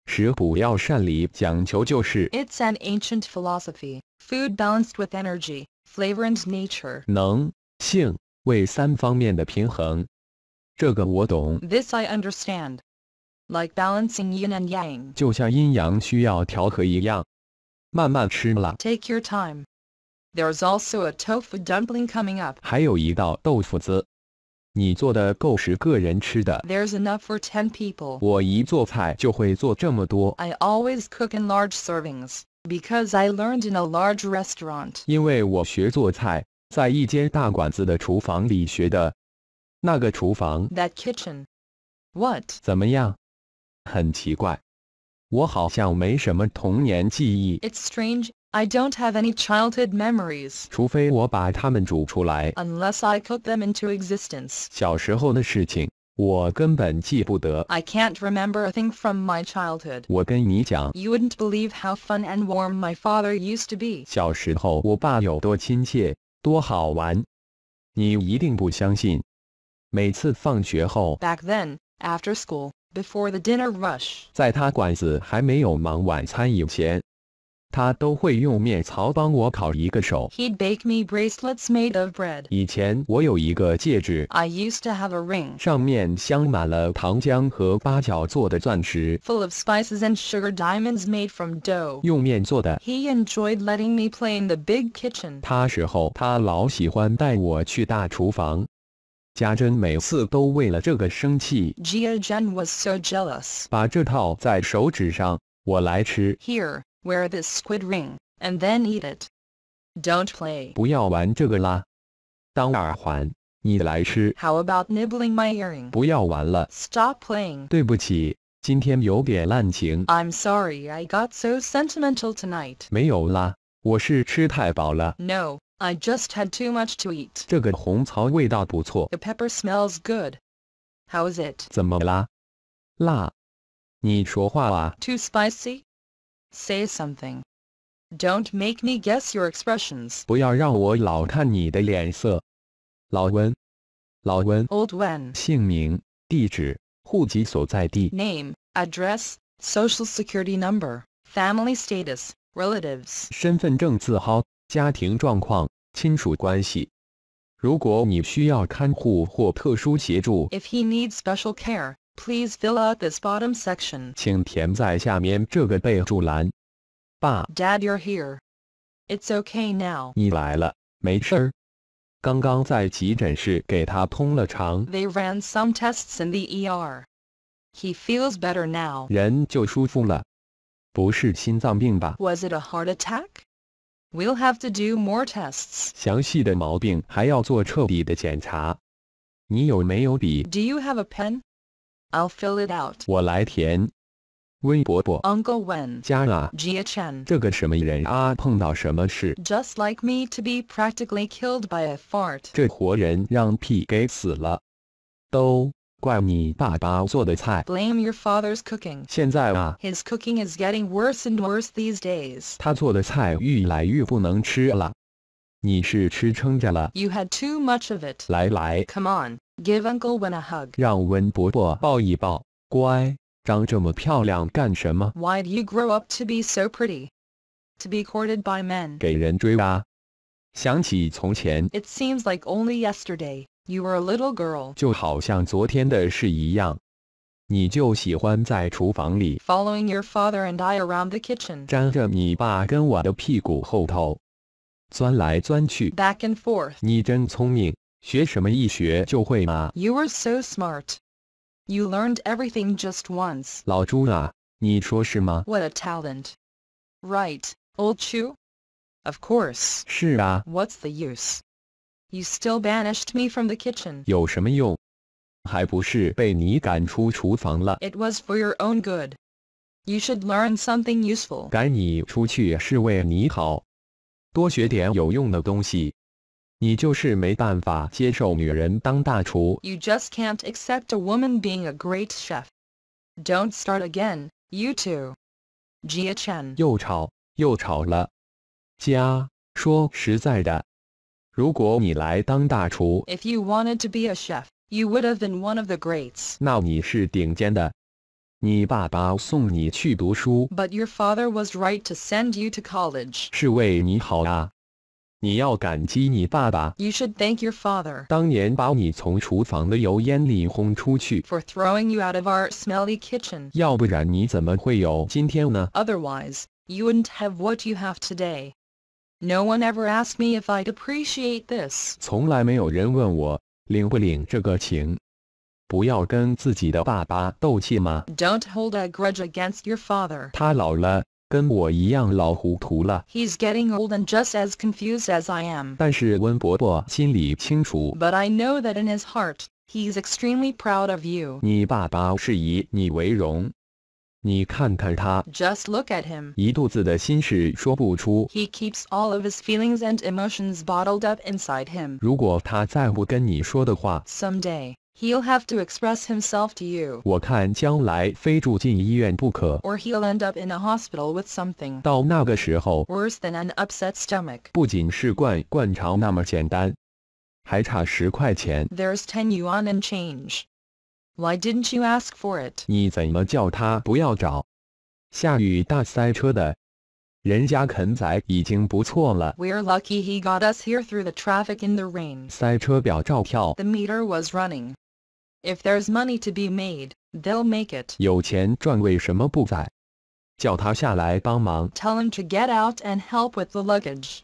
食补药膳里讲求就是。It's an ancient philosophy. Food balanced with energy, flavor and nature. 能性味三方面的平衡，这个我懂。This I understand. Like balancing yin and yang. 就像阴阳需要调和一样。Take your time. There's also a tofu dumpling coming up. 还有一道豆腐丝。你做的够十个人吃的。There's enough for ten people. 我一做菜就会做这么多。I always cook in large servings because I learned in a large restaurant. 因为我学做菜，在一间大馆子的厨房里学的。那个厨房。That kitchen. What? 怎么样？很奇怪。it's strange, I don't have any childhood memories. Unless I cook them into existence. I can can't remember a thing from my childhood. You would wouldn't believe how fun and warm my father used to be. Back then, after school, before the dinner rush, 在他馆子还没有忙晚餐以前，他都会用面槽帮我烤一个手。would bake me bracelets made of bread. 以前我有一个戒指。I used to have a ring. 上面镶满了糖浆和八角做的钻石。Full of spices and sugar diamonds made from dough. 用面做的。He enjoyed letting me play in the big kitchen. kitchen。他时候他老喜欢带我去大厨房。Jia Zhen was so jealous. Here, wear this squid ring, and then eat it. Don't play. How about nibbling my earring? Stop playing. i am sorry I got so sentimental tonight. No, I just had too much to eat. The pepper smells good. How is it? Too spicy? Say something. Don't make me guess your expressions. 不要让我老看你的脸色。老温，老温。Old Wen. 姓名、地址、户籍所在地。Name, address, social security number, family status, relatives. 身份证字号、家庭状况。，If he needs special care, please fill out this bottom section. Dad, you you're here. It's okay now. 你来了，没事儿。刚刚在急诊室给他通了肠。They ran some tests in the ER. He feels better now.？Was it a heart attack? We'll have to do more tests. 详细的毛病还要做彻底的检查。你有没有笔？Do you have a pen? I'll fill it out. 我来填。温伯伯，Uncle Wen，加啊，Jia Chen，这个什么人啊？碰到什么事？Just like me to be practically killed by a fart。这活人让屁给死了，都。Blame your father's cooking. His cooking is getting worse and worse these days. You had too much of it. Come on, give Uncle Wen a hug. 让温伯伯抱一抱，乖。长这么漂亮干什么？Why do you grow up to be so pretty? To be courted by men. it seems like only yesterday. You were a little girl. 就好像昨天的事一样，你就喜欢在厨房里 Following your father and I around the kitchen. 沾着你爸跟我的屁股后头，钻来钻去. Back and forth. you were so smart. You learned everything just once. 老朱啊，你说是吗？What a talent. Right, old Chu? Of course. 是啊，What's the use? You still banished me from the kitchen. It was for your own good. You should learn something useful. 赶你出去是为你好，多学点有用的东西。你就是没办法接受女人当大厨。You just can't accept a woman being a great chef. Don't start again, you two. Jia Chen. 又吵，又吵了。家说实在的。if you wanted to be a chef, you would have been one of the greats. 那你是顶尖的。你爸爸送你去读书，But your father was right to send you to college. 是为你好啊。你要感激你爸爸，You should thank your father. 当年把你从厨房的油烟里轰出去，For throwing you out of our smelly kitchen. 要不然你怎么会有今天呢？Otherwise, you wouldn't have what you have today. No one ever asked me if I'd appreciate this. 从来没有人问我领不领这个情。不要跟自己的爸爸斗气吗？not hold a grudge against your father. 他老了，跟我一样老糊涂了。He's getting old and just as confused as I am. 但是温伯伯心里清楚。But I know that in his heart, he's extremely proud of you. 你爸爸是以你为荣。just look at him. He keeps all of his feelings and emotions bottled up inside he will have to express himself to you. 我看将来非住进医院不可。Or he'll end up in a hospital with something. worse than an upset stomach. 不仅是灌灌肠那么简单，还差十块钱。There's ten yuan and change. Why didn't you ask for it? 你怎么叫他不要找？下雨大塞车的，人家肯载已经不错了。We're lucky he got us here through the traffic in the rain. 塞车表照票。The meter was running. If there's money to be made, they'll make it. 有钱赚为什么不宰？叫他下来帮忙。Tell him to get out and help with the luggage.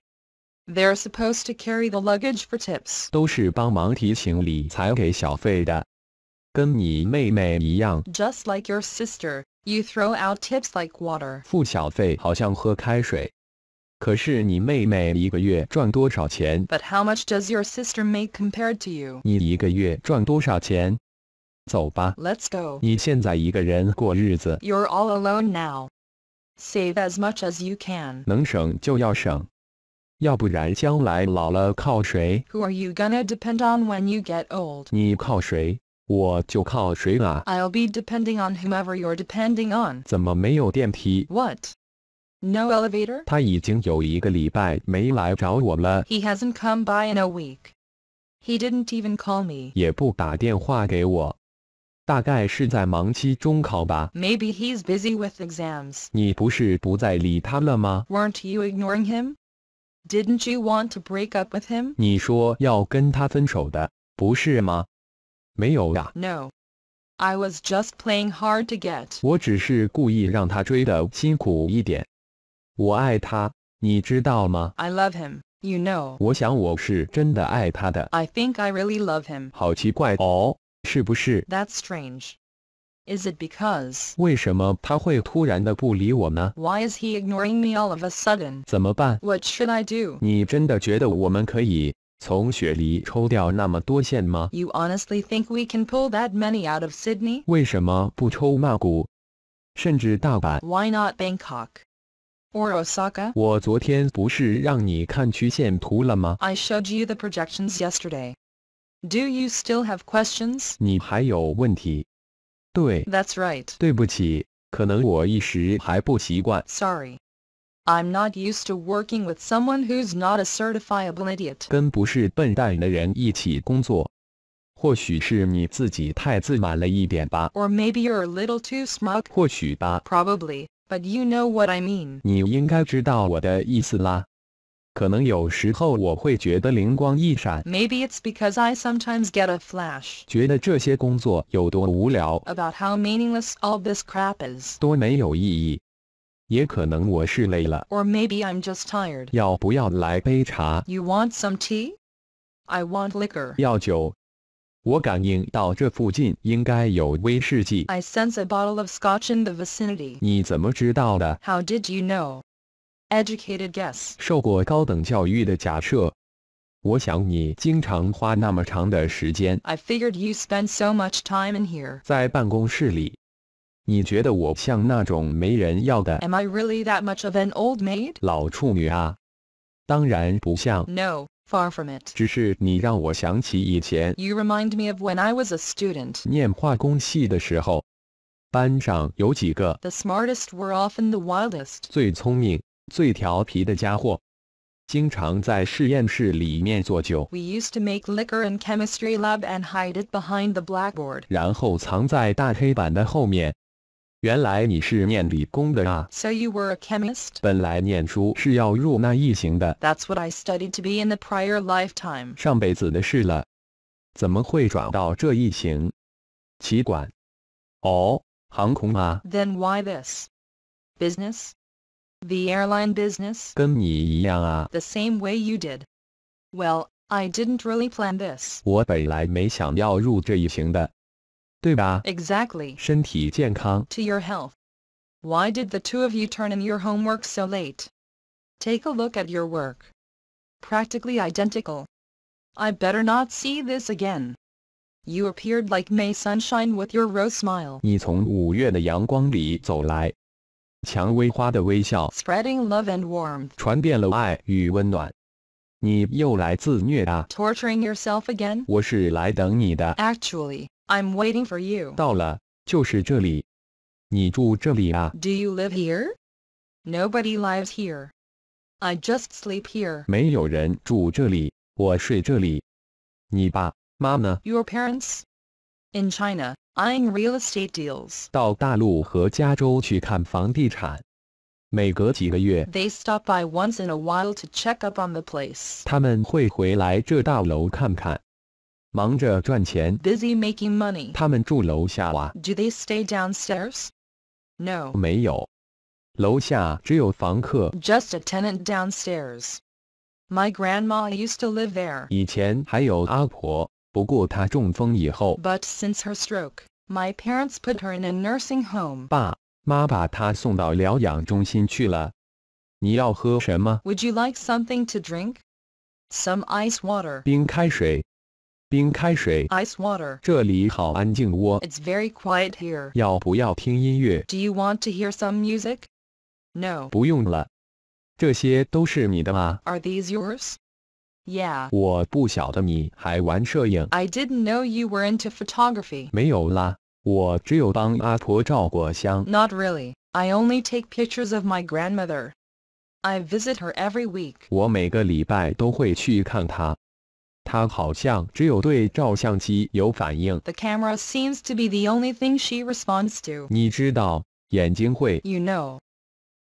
They're supposed to carry the luggage for tips. 都是帮忙提行李才给小费的。just like your sister, you throw out tips like water。付小费好像喝开水。可是你妹妹一个月赚多少钱？But how much does your sister make compared to you？你一个月赚多少钱？走吧，Let's go。你现在一个人过日子，You're all alone now. Save as much as you can。能省就要省，要不然将来老了靠谁？Who are you gonna depend on when you get old？你靠谁？i will be depending on whomever you're depending on. What? No elevator? 他已经有一个礼拜没来找我了。He hasn't come by in a week. He didn't even call me. 也不打电话给我。大概是在忙期中考吧。Maybe he's busy with exams. were not you ignoring him? Didn't you want to break up with him? 你说要跟他分手的，不是吗？no, I was just playing hard to get. I love him, you know. 我想我是真的爱他的。I think I really love him. 好奇怪哦，是不是？That's strange. Is it because? Why is he ignoring me all of a sudden? What should I do? 你真的觉得我们可以 you honestly think we can pull that many out of Sydney? Why not Bangkok or Osaka? I showed you the projections yesterday. Do you still have questions? That's right. 对不起，可能我一时还不习惯。Sorry. I'm not used to working with someone who's not a certifiable idiot. 跟不是笨蛋的人一起工作，或许是你自己太自满了一点吧。Or maybe you're a little too smug. 或许吧。Probably, but you know what I mean. 你应该知道我的意思啦。可能有时候我会觉得灵光一闪。Maybe it's because I sometimes get a flash. 觉得这些工作有多无聊。About how meaningless all this crap is. 多没有意义。也可能我是累了。Or maybe I'm just tired. You want some tea? I want liquor. 要酒。我感应到这附近应该有威士忌。I sense a bottle of scotch in the vicinity. 你怎么知道的？How did you know? Educated guess. 受过高等教育的假设。我想你经常花那么长的时间。I figured you spend so much time in here. 在办公室里。Am I really that much of an old maid? maid？老处女啊，当然不像。No, far from it。只是你让我想起以前。You remind me of when I was a student。念化工系的时候，班上有几个。The smartest were often the wildest。最聪明、最调皮的家伙。经常在实验室里面做酒。We used to make liquor in chemistry lab and hide it behind the blackboard. 然后藏在大黑板的后面，原来你是念理工的啊！So you were a chemist. 本来念书是要入那一行的。That's what I studied to be in the prior lifetime. 上辈子的事了，怎么会转到这一行？奇管，哦，航空啊？Then why this business? The airline business? 跟你一样啊。The same way you did. Well, I didn't really plan this. 我本来没想要入这一行的。对吧？Exactly. 身体健康. To your health. Why did the two of you turn in your homework so late? Take a look at your work. Practically identical. I better not see this again. You appeared like May sunshine with your rose smile. Spreading love and warmth.？Torturing yourself again？again？我是来等你的。Actually, I'm waiting for you. 到了，就是这里。你住这里啊？Do you live here? Nobody lives here. I just sleep here. 没有人住这里，我睡这里。你爸妈呢？Your parents? In China, eyeing real estate deals. 到大陆和加州去看房地产。每隔几个月，They stop by once in a while to check up on the place. 他们会回来这大楼看看。忙着赚钱。Busy making money. Do they stay downstairs? Just a tenant downstairs. My grandma used to live there. 以前还有阿婆，不过她中风以后。But since her stroke, my parents put her in a nursing home. Would you like something to drink? Some ice water. 冰开水。Ice water. 冰开水，ice it's very quiet here. Do you want to hear some music? No, 不用了。这些都是你的吗？Are these yours? Yeah. 我不晓得你还玩摄影。I did didn't know you were into photography. Not really. I only take pictures of my grandmother. I visit her every week. 我每个礼拜都会去看她。她好像只有对照相机有反应。The camera seems to be the only thing she responds to. You know.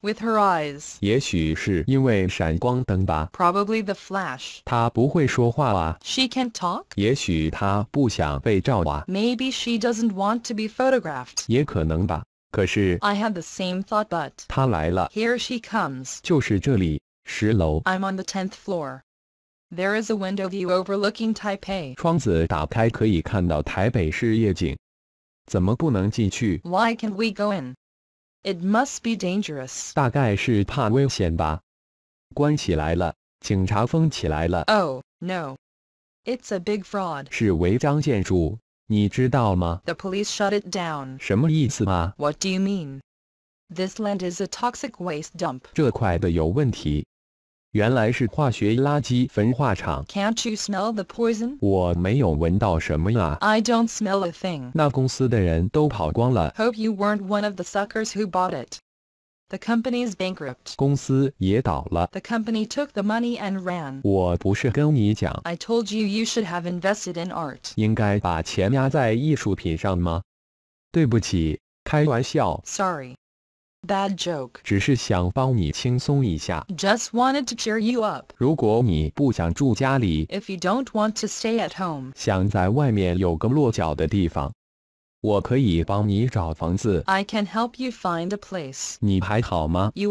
With her eyes. 也许是因为闪光灯吧。Probably the flash. 她不会说话啊。She can't talk. 也许她不想被照啊。Maybe she doesn't want to be photographed. I had the same thought, but. 她来了。Here she comes. 就是这里。十楼 am on the tenth floor. There is a window view overlooking Taipei. Why can can't we go in? It must be dangerous. no, it's a big fraud. The police shut it down. What do you mean? This land is a toxic waste dump. 这块的有问题。原来是化学垃圾焚化厂。Can't you smell the poison？我没有闻到什么呀。I don't smell a thing。那公司的人都跑光了。Hope you weren't one of the suckers who bought it. The company's bankrupt. 公司也倒了。The company took the money and ran. 我不是跟你讲。I told you you should have invested in art. 应该把钱压在艺术品上吗？对不起，开玩笑。Sorry. Bad joke. Just wanted to cheer you up. If you don't want to stay at home, I can help you find a place. You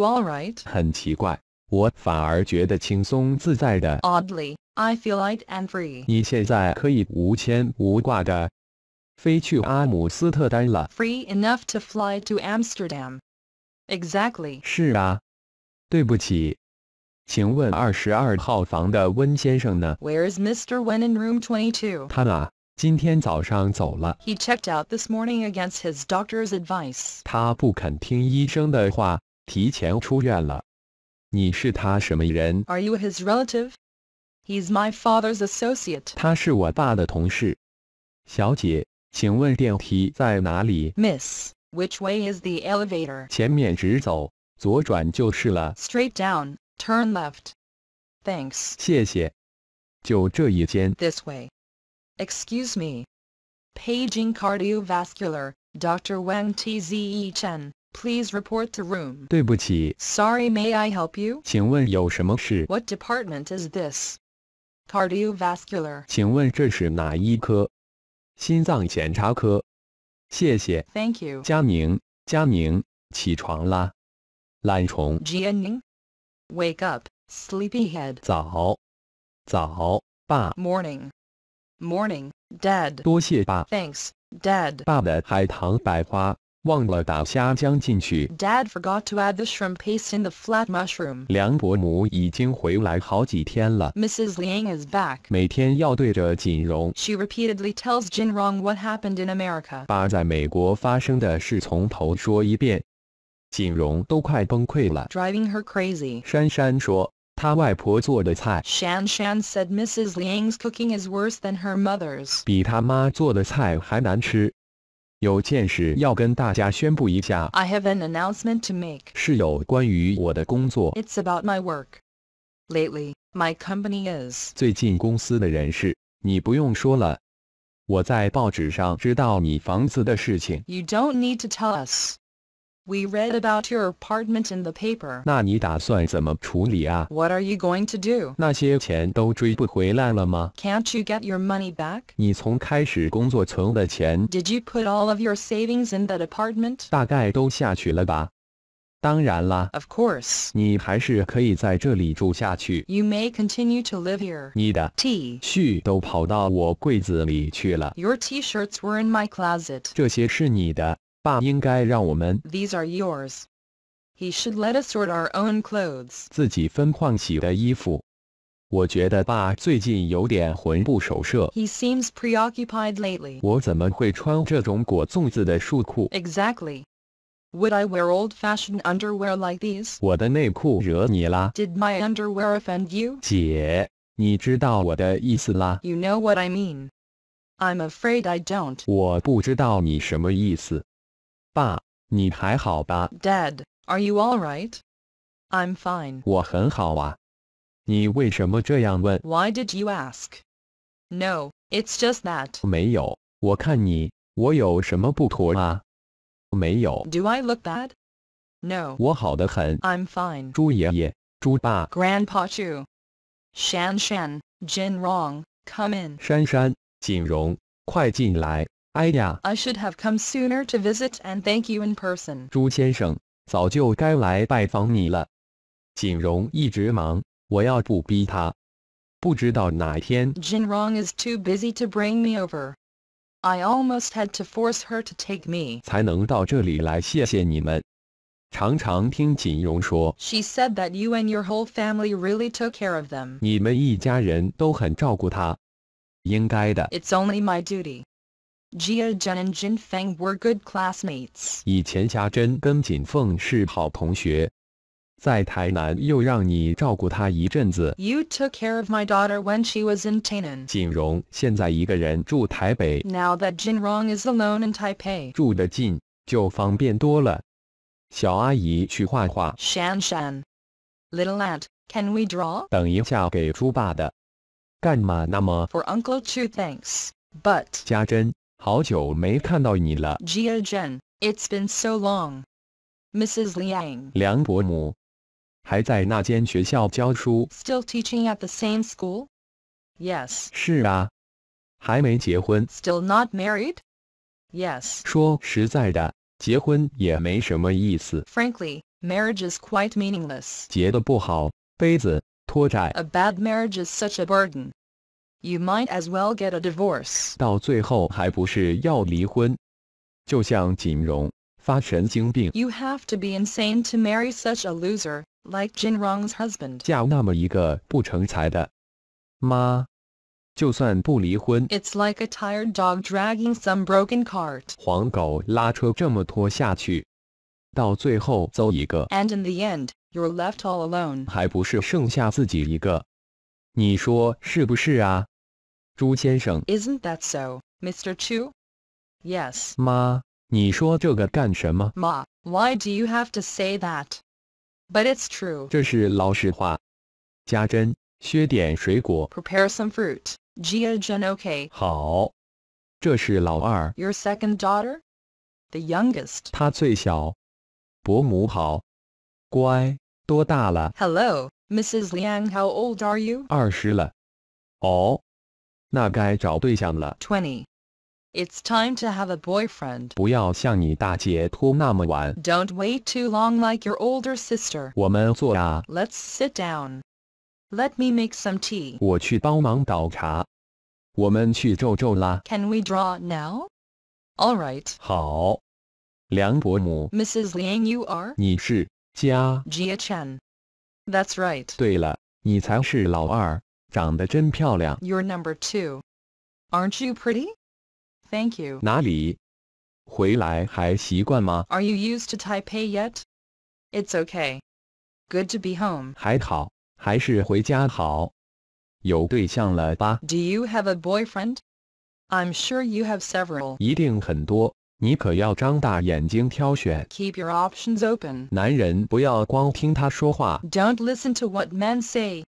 all right? 很奇怪，我反而觉得轻松自在的。Oddly, I feel light and free. 你现在可以无牵无挂的飞去阿姆斯特丹了。Free enough to fly to Amsterdam. Exactly. 是啊，对不起，请问二十二号房的温先生呢？Where's Mr. Wen in room 22? 他啊，今天早上走了。He checked out this morning against his doctor's advice. 他不肯听医生的话，提前出院了。你是他什么人？Are you his relative? He's my father's associate. 他是我爸的同事。小姐，请问电梯在哪里？Miss, which way is the elevator? Straight down, turn left. Thanks. way. Excuse me. Paging cardiovascular, Dr. Wang Tze Chen. Please report to room. Sorry may I help you? What department is this? Cardiovascular. 请问这是哪一科？心脏检查科。谢谢，Thank you。佳明，佳明，起床啦，懒虫。n n w a k e up, sleepy head。早，早，爸。morning, morning, dad。多谢爸。thanks, dad。爸的海棠百花。Dad forgot to add the shrimp paste in the flat mushroom. Mrs. Liang is back. she repeatedly tells Jinrong what happened in America. Driving her crazy. 珊珊说。她外婆做的菜，Shan Shan said Mrs. Liang's cooking is worse than her mother's，比她妈做的菜还难吃。有件事要跟大家宣布一下 i have an announcement to make 是有关于我的工作 it's about my work lately my company is 最近公司的人事你不用说了我在报纸上知道你房子的事情 you don't need to tell us We read about your apartment in the paper. What are you going to do? can not you get your money back? Did you put all of your savings in that apartment? Of course, may continue to live here。你的 T Your t T-shirts were in my closet。这些是你的。爸应该让我们 These are yours. He should let us sort our own clothes. He seems preoccupied lately. Exactly. Would I wear old-fashioned underwear like these? Did my underwear offend you? You know what I mean. I'm afraid I don't. 我不知道你什么意思。Dad, are you all right? I'm fine. Why did you ask? No, it's just that. 没有，我看你，我有什么不妥啊？没有。Do I look bad? No. 我好得很。I'm fine. 猪爷爷，猪爸。Grandpa Chu. Shan Shan, Jin Rong, come in. 珊珊，锦荣，快进来。I should have come sooner to visit and thank you in person。朱先生，早就该来拜访你了。锦荣一直忙，我要不逼他，不知道哪天。Jinrong is too busy to bring me over. I almost had to force her to take me. 才能到这里来，谢谢你们。常常听锦荣说，She said that you and your whole family really took care of them. 你们一家人都很照顾他，应该的。It's only my duty. Jia Zhen and Jin Feng were good classmates. 以前霞珍跟锦凤是好同学，在台南又让你照顾她一阵子。You took care of my daughter when she was in Tainan. 锦荣现在一个人住台北。Now that Jinrong is alone in Taipei. 住得近就方便多了。小阿姨去画画。Shan Shan, little aunt, can we draw? 等一下给猪爸的。干嘛那么？For Uncle Chu, thanks. But 家珍。Jia Zhen, it's been so long. Mrs. Liang. Still teaching at the same school? Yes. 是啊，还没结婚。Still not married? Yes. 说实在的，结婚也没什么意思。Frankly, marriage is quite meaningless. a bad marriage is such a burden you might as well get a divorce. divorce。到最后还不是要离婚？就像锦荣发神经病，You have to be insane to marry such a loser like Jinrong's husband。嫁那么一个不成才的妈，就算不离婚，It's like a tired dog dragging some broken cart。黄狗拉车这么拖下去，到最后邹一个，And in the end, you're left all alone。还不是剩下自己一个？你说是不是啊？is not that so, Mr. Chu? Yes. Ma, why do you have to say that? But it's true. prepare some fruit. Jia Jun, okay. Your second daughter? The youngest. Hello, Mrs. Liang. How old are you? 二十了。哦。Twenty, It's time to have a boyfriend. 不要像你大姐拖那么晚。Don't wait too long like your older sister. 我们坐啊。Let's sit down. Let me make some tea. 我去帮忙倒茶。我们去皱皱啦。Can we draw now? All right. 好。梁伯母。Mrs. Liang, you are. 你是家。Jia Chen. That's right. 对了，你才是老二。长得真漂亮。You're number two. Aren't you pretty? Thank you. 哪里？回来还习惯吗？Are you used to Taipei yet? It's okay. Good to be home. 还好，还是回家好。有对象了吧？Do you have a boyfriend? I'm sure you have several. 一定很多，你可要张大眼睛挑选。Keep your options open. 男人不要光听他说话。Don't listen to what men say.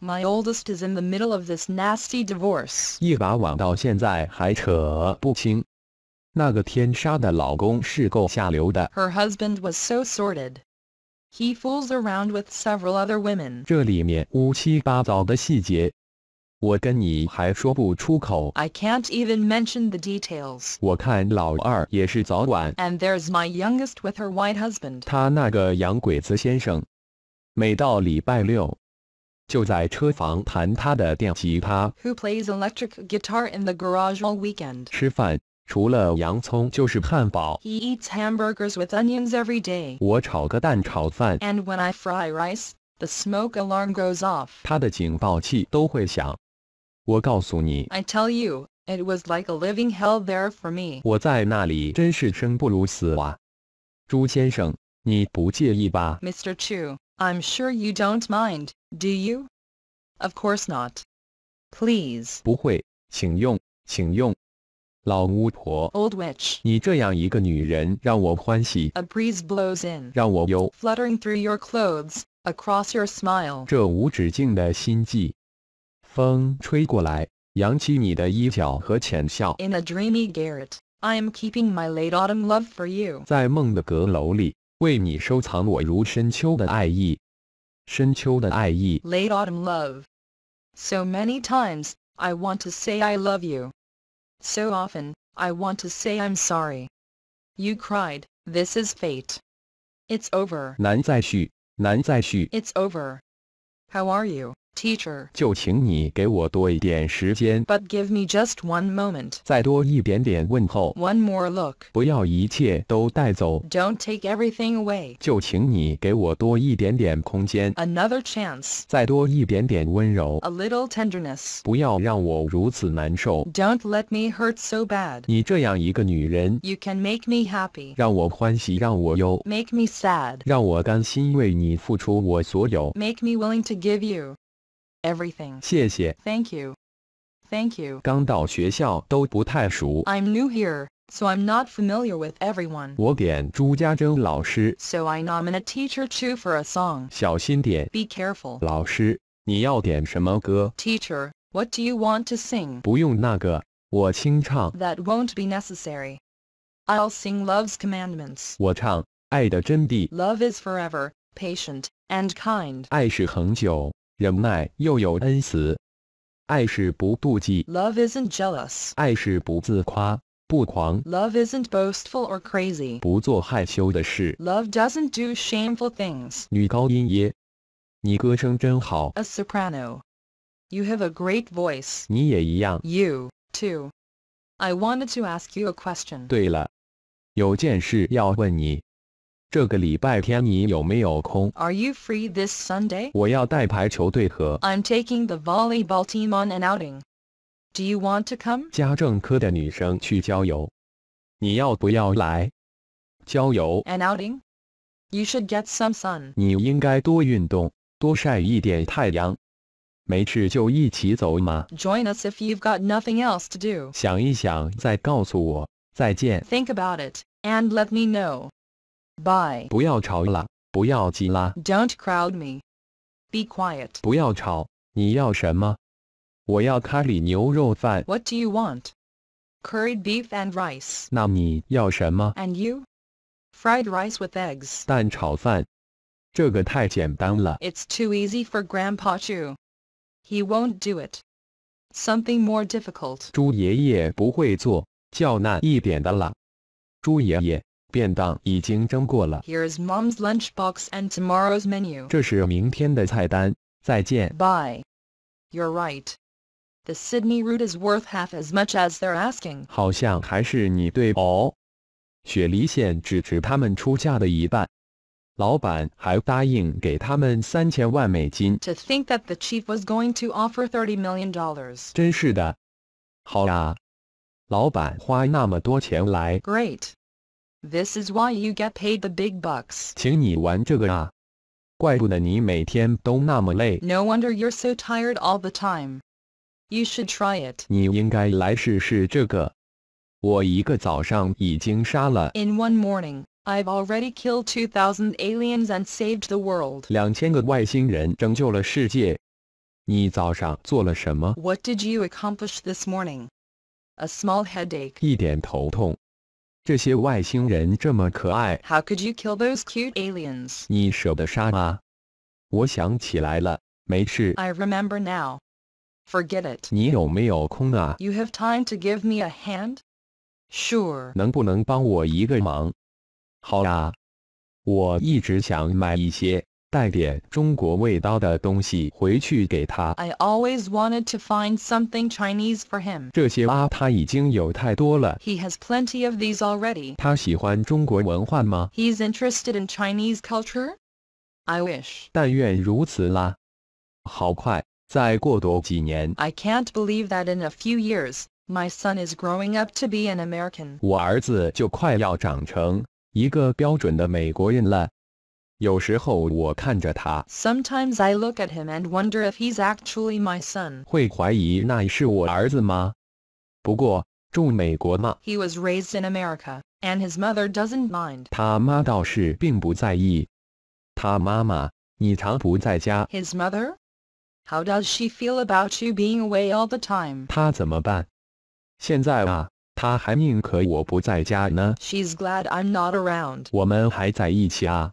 My oldest is in the middle of this nasty divorce. Her husband was so sordid. He fools around with several other women. I can can't even mention the details. 我看老二也是早晚。And there's my youngest with her white husband. 他那个洋鬼子先生，每到礼拜六。就在车房弹他的电吉他。Who plays electric guitar in the garage all weekend？吃饭除了洋葱就是汉堡。He eats hamburgers with onions every day。我炒个蛋炒饭。And when I fry rice, the smoke alarm goes off。他的警报器都会响。我告诉你。I tell you, it was like a living hell there for me。我在那里真是生不如死啊！朱先生，你不介意吧？Mr. Chu。I'm sure you don't mind, do you? Of course not. Please. 不会，请用，请用。老巫婆，Old witch，你这样一个女人让我欢喜。A breeze blows in，让我有 fluttering through your clothes across your smile。这无止境的心悸，风吹过来，扬起你的衣角和浅笑。In a dreamy garret, I am keeping my late autumn love for you。在梦的阁楼里，为你收藏我如深秋的爱意，深秋的爱意。Late autumn love. So many times I want to say I love you. So often I want to say I'm sorry. You cried. This is fate. It's over. It's over. How are you? Teacher. 就请你给我多一点时间。But give me just one moment. 再多一点点问候。One more look. 不要一切都带走。Don't take everything away. 就请你给我多一点点空间。Another chance. 再多一点点温柔。A little tenderness. 不要让我如此难受。Don't let me hurt so bad. 你这样一个女人。You can make me happy. 让我欢喜，让我忧。Make me sad. 让我甘心为你付出我所有。Make me willing to give you everything. Thank you. Thank you. i am new here, so I'm not familiar with everyone. So I nominate teacher Chu for a song. Be careful. 老师，你要点什么歌？Teacher, what do you want to sing? 不用那个，我清唱。That won't be necessary. I'll sing Love's Commandments. Love is forever, patient, and kind. 爱是恒久。忍耐又有恩慈。爱是不妒忌，Love isn't jealous。爱是不自夸，不狂，Love isn't boastful or crazy。不做害羞的事，Love doesn't do shameful things。女高音耶，你歌声真好，A soprano。You have a great voice。你也一样，You too。I wanted to ask you a question。对了，有件事要问你。这个礼拜天你有没有空？Are you free this Sunday? i I'm taking the volleyball team on an outing. Do you want to come? 家政科的女生去郊游，你要不要来？郊游？An outing? You should get some sun. 你应该多运动，多晒一点太阳。没事就一起走嘛。Join us if you've got nothing else to do. 想一想，再告诉我。再见。Think about it and let me know. Bye. do not crowd me. Be quiet. 不要吵，你要什么？我要咖喱牛肉饭。What do you want? Curried beef and rice. And you? Fried rice with eggs. 蛋炒饭。这个太简单了。It's too easy for Grandpa Chu. He won't do it. Something more difficult. 猪爷爷不会做，较难一点的啦。猪爷爷。便当已经蒸过了。Here's mom's lunchbox and tomorrow's menu. 这是明天的菜单。再见。Bye. You're right. The Sydney route is worth half as much as they're asking. 好像还是你对哦。雪梨县只值他们出价的一半。老板还答应给他们三千万美金。To think that the chief was going to offer thirty million dollars。真是的，好呀，老板花那么多钱来。Great。this is why you get paid the big bucks. no wonder you're so tired all the time. You should try it. 你应该来试试这个。我一个早上已经杀了。In one morning, I've already killed 2,000 aliens and saved the world. 两千个外星人拯救了世界。你早上做了什么？What did you accomplish this morning? A small headache. 一点头痛。这些外星人这么可爱，How could you kill those cute aliens？你舍得杀吗？我想起来了，没事。I remember now. Forget it. 你有没有空啊？You have time to give me a hand？Sure. 能不能帮我一个忙？好呀，我一直想买一些。带点中国味道的东西回去给他。I always wanted to find something Chinese for him。这些啊，他已经有太多了。He has plenty of these already。他喜欢中国文化吗？He's interested in Chinese culture. I wish。但愿如此啦。好快，再过多几年。I can't believe that in a few years, my son is growing up to be an American。我儿子就快要长成一个标准的美国人了。Sometimes I look at him and wonder if he's actually my he was raised in America and his mother doesn't mind。他妈倒是并不在意。他妈妈，你常不在家。His mother? How does she feel about you being away all the She's glad I'm not around。我们还在一起啊。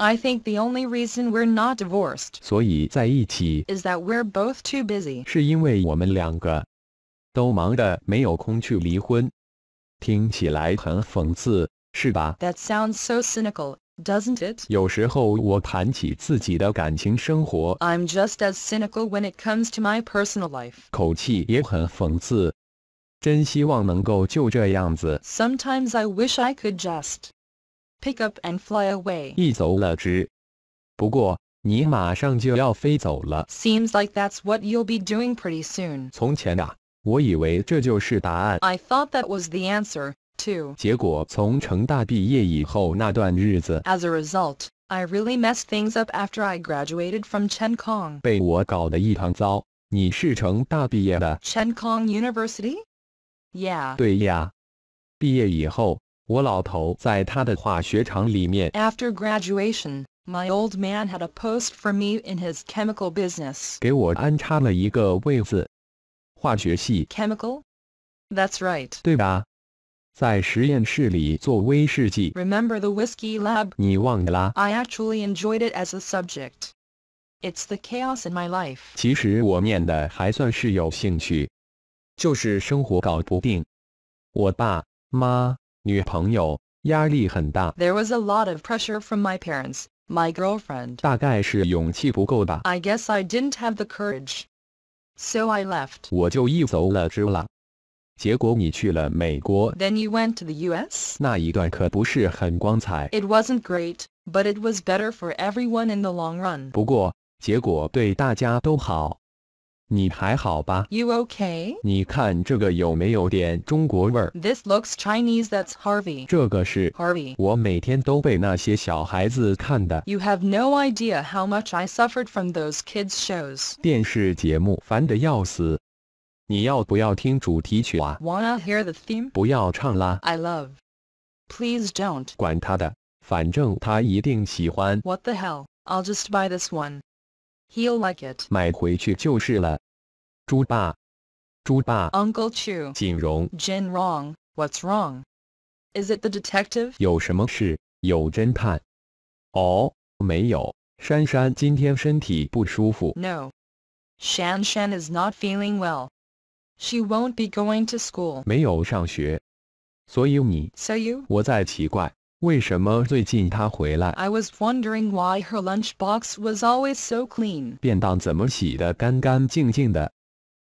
I think the only reason we're not divorced 所以在一起 is that we're both too busy That sounds so cynical, doesn't it? 有时候我谈起自己的感情生活 I'm just as cynical when it comes to my personal life. 口气也很讽刺。真希望能够就这样子。Sometimes I wish I could just pick up and fly away. 一走了之。不过你马上就要飞走了。Seems like that's what you'll be doing pretty soon. I thought that was the answer too. As a result. I really messed things up after I graduated from Chen Kong. 被我搞得一团糟。你是成大毕业的。Chen Kong University? Yeah. 对呀。毕业以后，after graduation, my old man had a post for me in his chemical business. 给我安插了一个位子，化学系。Chemical? That's right. 对吧？在实验室里做威士忌。Remember the whiskey lab? 你忘了 I actually enjoyed it as a subject. It's the chaos in my life. 其实我念的还算是有兴趣，就是生活搞不定。我爸妈 there was a lot of pressure from my parents, my girlfriend. I guess I didn't have the courage, so I left. Then you went to the U.S. It was wasn't great, but it was better for everyone in the long run. You okay? 你还好吧？You This looks Chinese. That's Harvey. 这个是 Harvey。我每天都被那些小孩子看的。You have no idea how much I suffered from those kids shows. 电视节目烦得要死。你要不要听主题曲啊? to hear the theme？不要唱啦。I love. Please don't. 管他的，反正他一定喜欢。What the hell? I'll just buy this one. He'll like it. 买回去就是了。猪爸，猪爸。Uncle Chu. Jin Rong. What's wrong? Is it the detective? 有什么事？有侦探。哦，没有。珊珊今天身体不舒服。No. Shan Shan is not feeling well. She won't be going to school. So you. 我在奇怪。I was wondering why her lunchbox was always so clean. 便当怎么洗得干干净净的？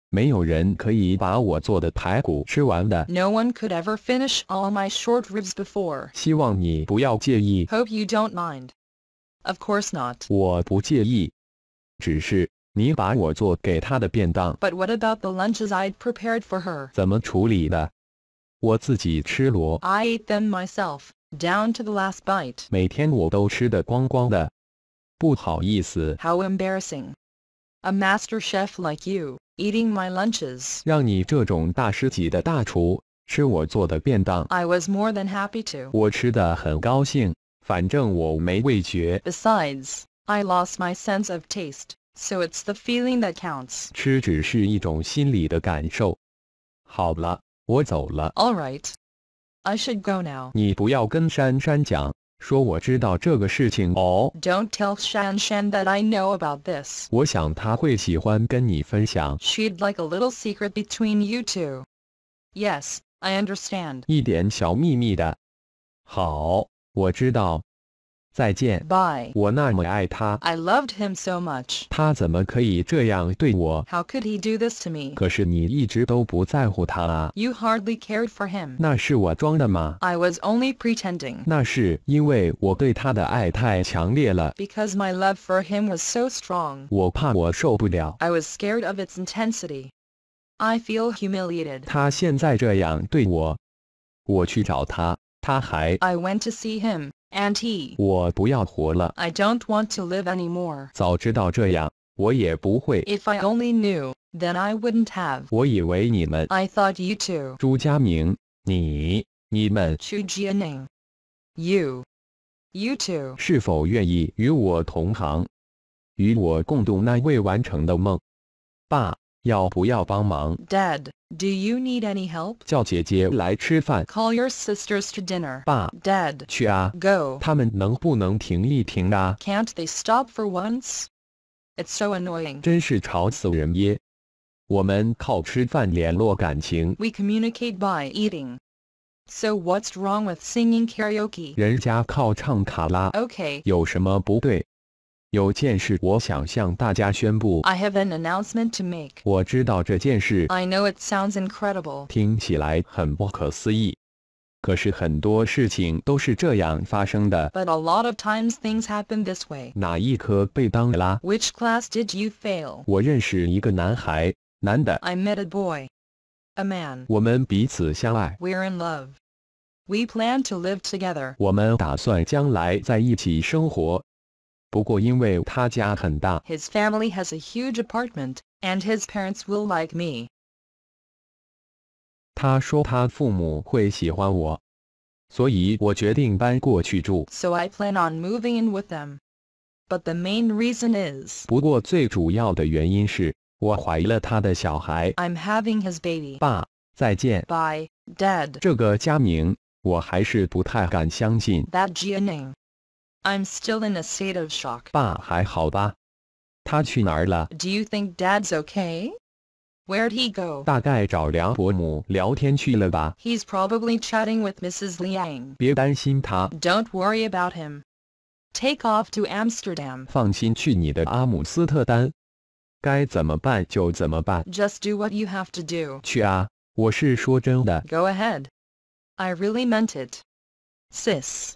没有人可以把我做的排骨吃完的。No one could ever finish all my short ribs before. 希望你不要介意。Hope you don't mind. Of course not. 我不介意，只是你把我做给她的便当。But what about the lunches I'd prepared for her? 怎么处理的？我自己吃罗。I ate them myself down to the last bite. 每天我都吃得光光的。不好意思。How embarrassing. A master chef like you, eating my lunches. 让你这种大师级的大厨吃我做的便当。I was more than happy to. 我吃得很高兴。反正我没味觉。Besides, I lost my sense of taste, so it's the feeling that counts. 吃只是一种心理的感受。好了，我走了。All right. I should go now. 你不要跟珊珊讲，说我知道这个事情哦。Don't tell Shan Shan that I know about this. 我想她会喜欢跟你分享。She'd like a little secret between you two. Yes, I understand. 一点小秘密的。好，我知道。I loved him so much. How could he do this to me？可是你一直都不在乎他啊。You hardly cared for him. I was only because my love for him was so strong. I was scared of its intensity. I feel humiliated. I went to see him. Auntie. I do don't want to live anymore. 早知道这样，我也不会。If I only knew, then I wouldn't have. 我以为你们。I thought you two. 朱家明，你，你们。Chu Jianing, you, you two. 是否愿意与我同行，与我共度那未完成的梦？爸。Dad, do you need any help? Call your sisters to dinner. 爸，Dad，去啊，Go。他们能不能停一停啊？Can't they stop for once? It's so annoying. 真是吵死人耶！我们靠吃饭联络感情。We communicate by eating. So what's wrong with singing karaoke? 人家靠唱卡拉。Okay. 有什么不对？有件事我想向大家宣布。I have an announcement to make. 我知道这件事。I know it sounds incredible. 听起来很不可思议。可是很多事情都是这样发生的。But a lot of times things happen this way.？Which class did you fail? 我认识一个男孩，男的。I met a boy, a man. 我们彼此相爱 we are in love. We plan to live together. 我们打算将来在一起生活。不过，因为他家很大，his family has a huge apartment, and his parents will like me. 他说他父母会喜欢我，所以我决定搬过去住。So I plan on moving in with them. But the main reason is. 不过最主要的原因是，我怀了他的小孩。am having his baby. 爸，再见。Bye, Dad. That Jianing. I'm still in a state of shock. Do you think Dad's okay? Where'd he go? He's probably chatting with Mrs. Liang. do not worry about him. Take off to Amsterdam. Just do what you have to do. Go ahead. I really meant it. Sis.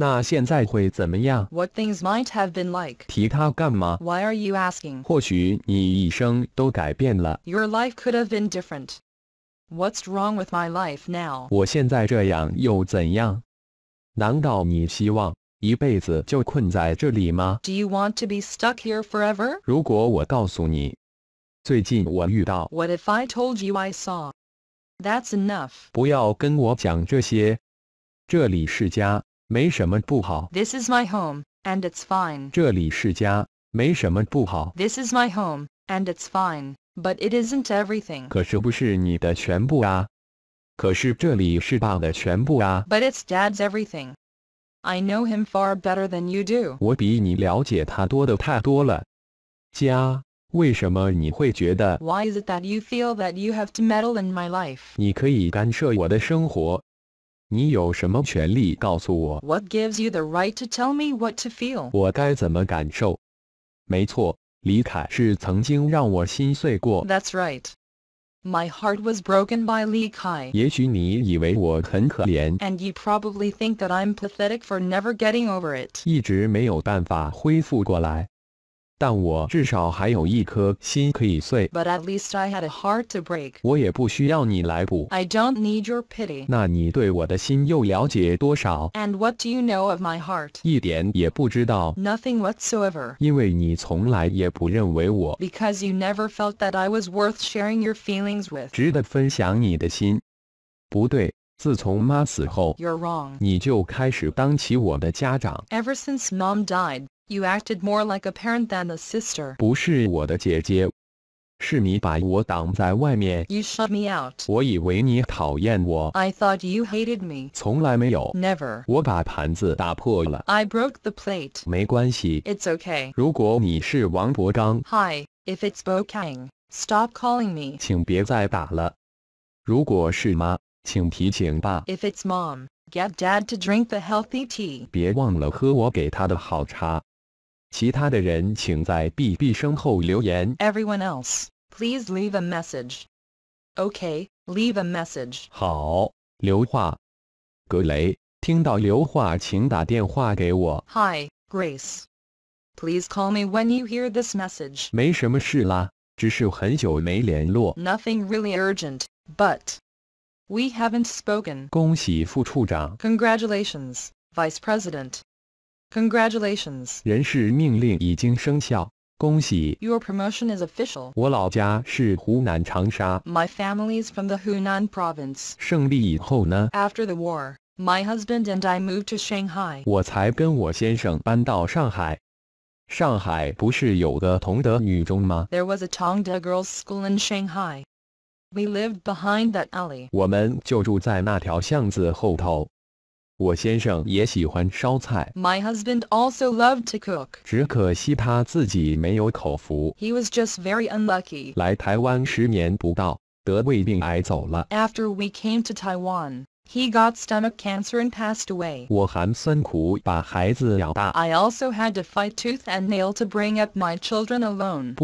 What things might have been like? Why are you asking? your life could have been different. What's wrong with my life now? you want to be stuck here if I told you I That's enough. 不要跟我讲这些，这里是家。没什么不好。This is my home, and it's fine. 这里是家，没什么不好。This is my home, and it's fine, but it isn't everything. 可是不是你的全部啊！可是这里是爸的全部啊！But it's Dad's everything. I know him far better than you do. 我比你了解他多的太多了。家，为什么你会觉得？Why is it that you feel that you have to meddle in my life? 你可以干涉我的生活。what gives you the right to tell me what to feel？我该怎么感受？没错，李凯是曾经让我心碎过。That's right. My heart was broken by Li Kai. and you probably think that I'm pathetic for never getting over it. 一直没有办法恢复过来。但我至少还有一颗心可以碎。But at least I had a heart to break. I do don't need your？And what do you know of my whatsoever. whatsoever。因为你从来也不认为我。Because you never felt that I was worth sharing your feelings with。值得分享你的心。不对。自从妈死后，你就开始当起我的家长。Ever since mom died, you acted more like a parent than a sister. 不是我的姐姐，是你把我挡在外面。You shut me out. 我以为你讨厌我。I thought you hated me. 从来没有。Never. 我把盘子打破了。I broke the plate. 没关系。It's okay. 如果你是王伯章。Hi, if it's Bo Kang, stop calling me. 请别再打了。如果是妈，请提醒爸。If it's mom, get dad to drink the healthy tea. 别忘了喝我给他的好茶。Everyone else, please leave a message. Okay, leave a message. Hi, Grace. Please call me when you hear this message. 没什么事啦，只是很久没联络。Nothing really urgent, but we haven't spoken. 恭喜副处长。Congratulations, Vice President. Congratulations. Your promotion is official. 我老家是湖南长沙。My is from the Hunan province. After the war, my husband and I moved to Shanghai. 我才跟我先生搬到上海。上海不是有个同德女中吗？There was a Tongde girls' school in Shanghai. We lived behind that alley. 我们就住在那条巷子后头。my husband also loved to cook. He was just very unlucky. After we came to Taiwan. He got stomach cancer and passed away. I also had to fight tooth and nail to bring up my children alone.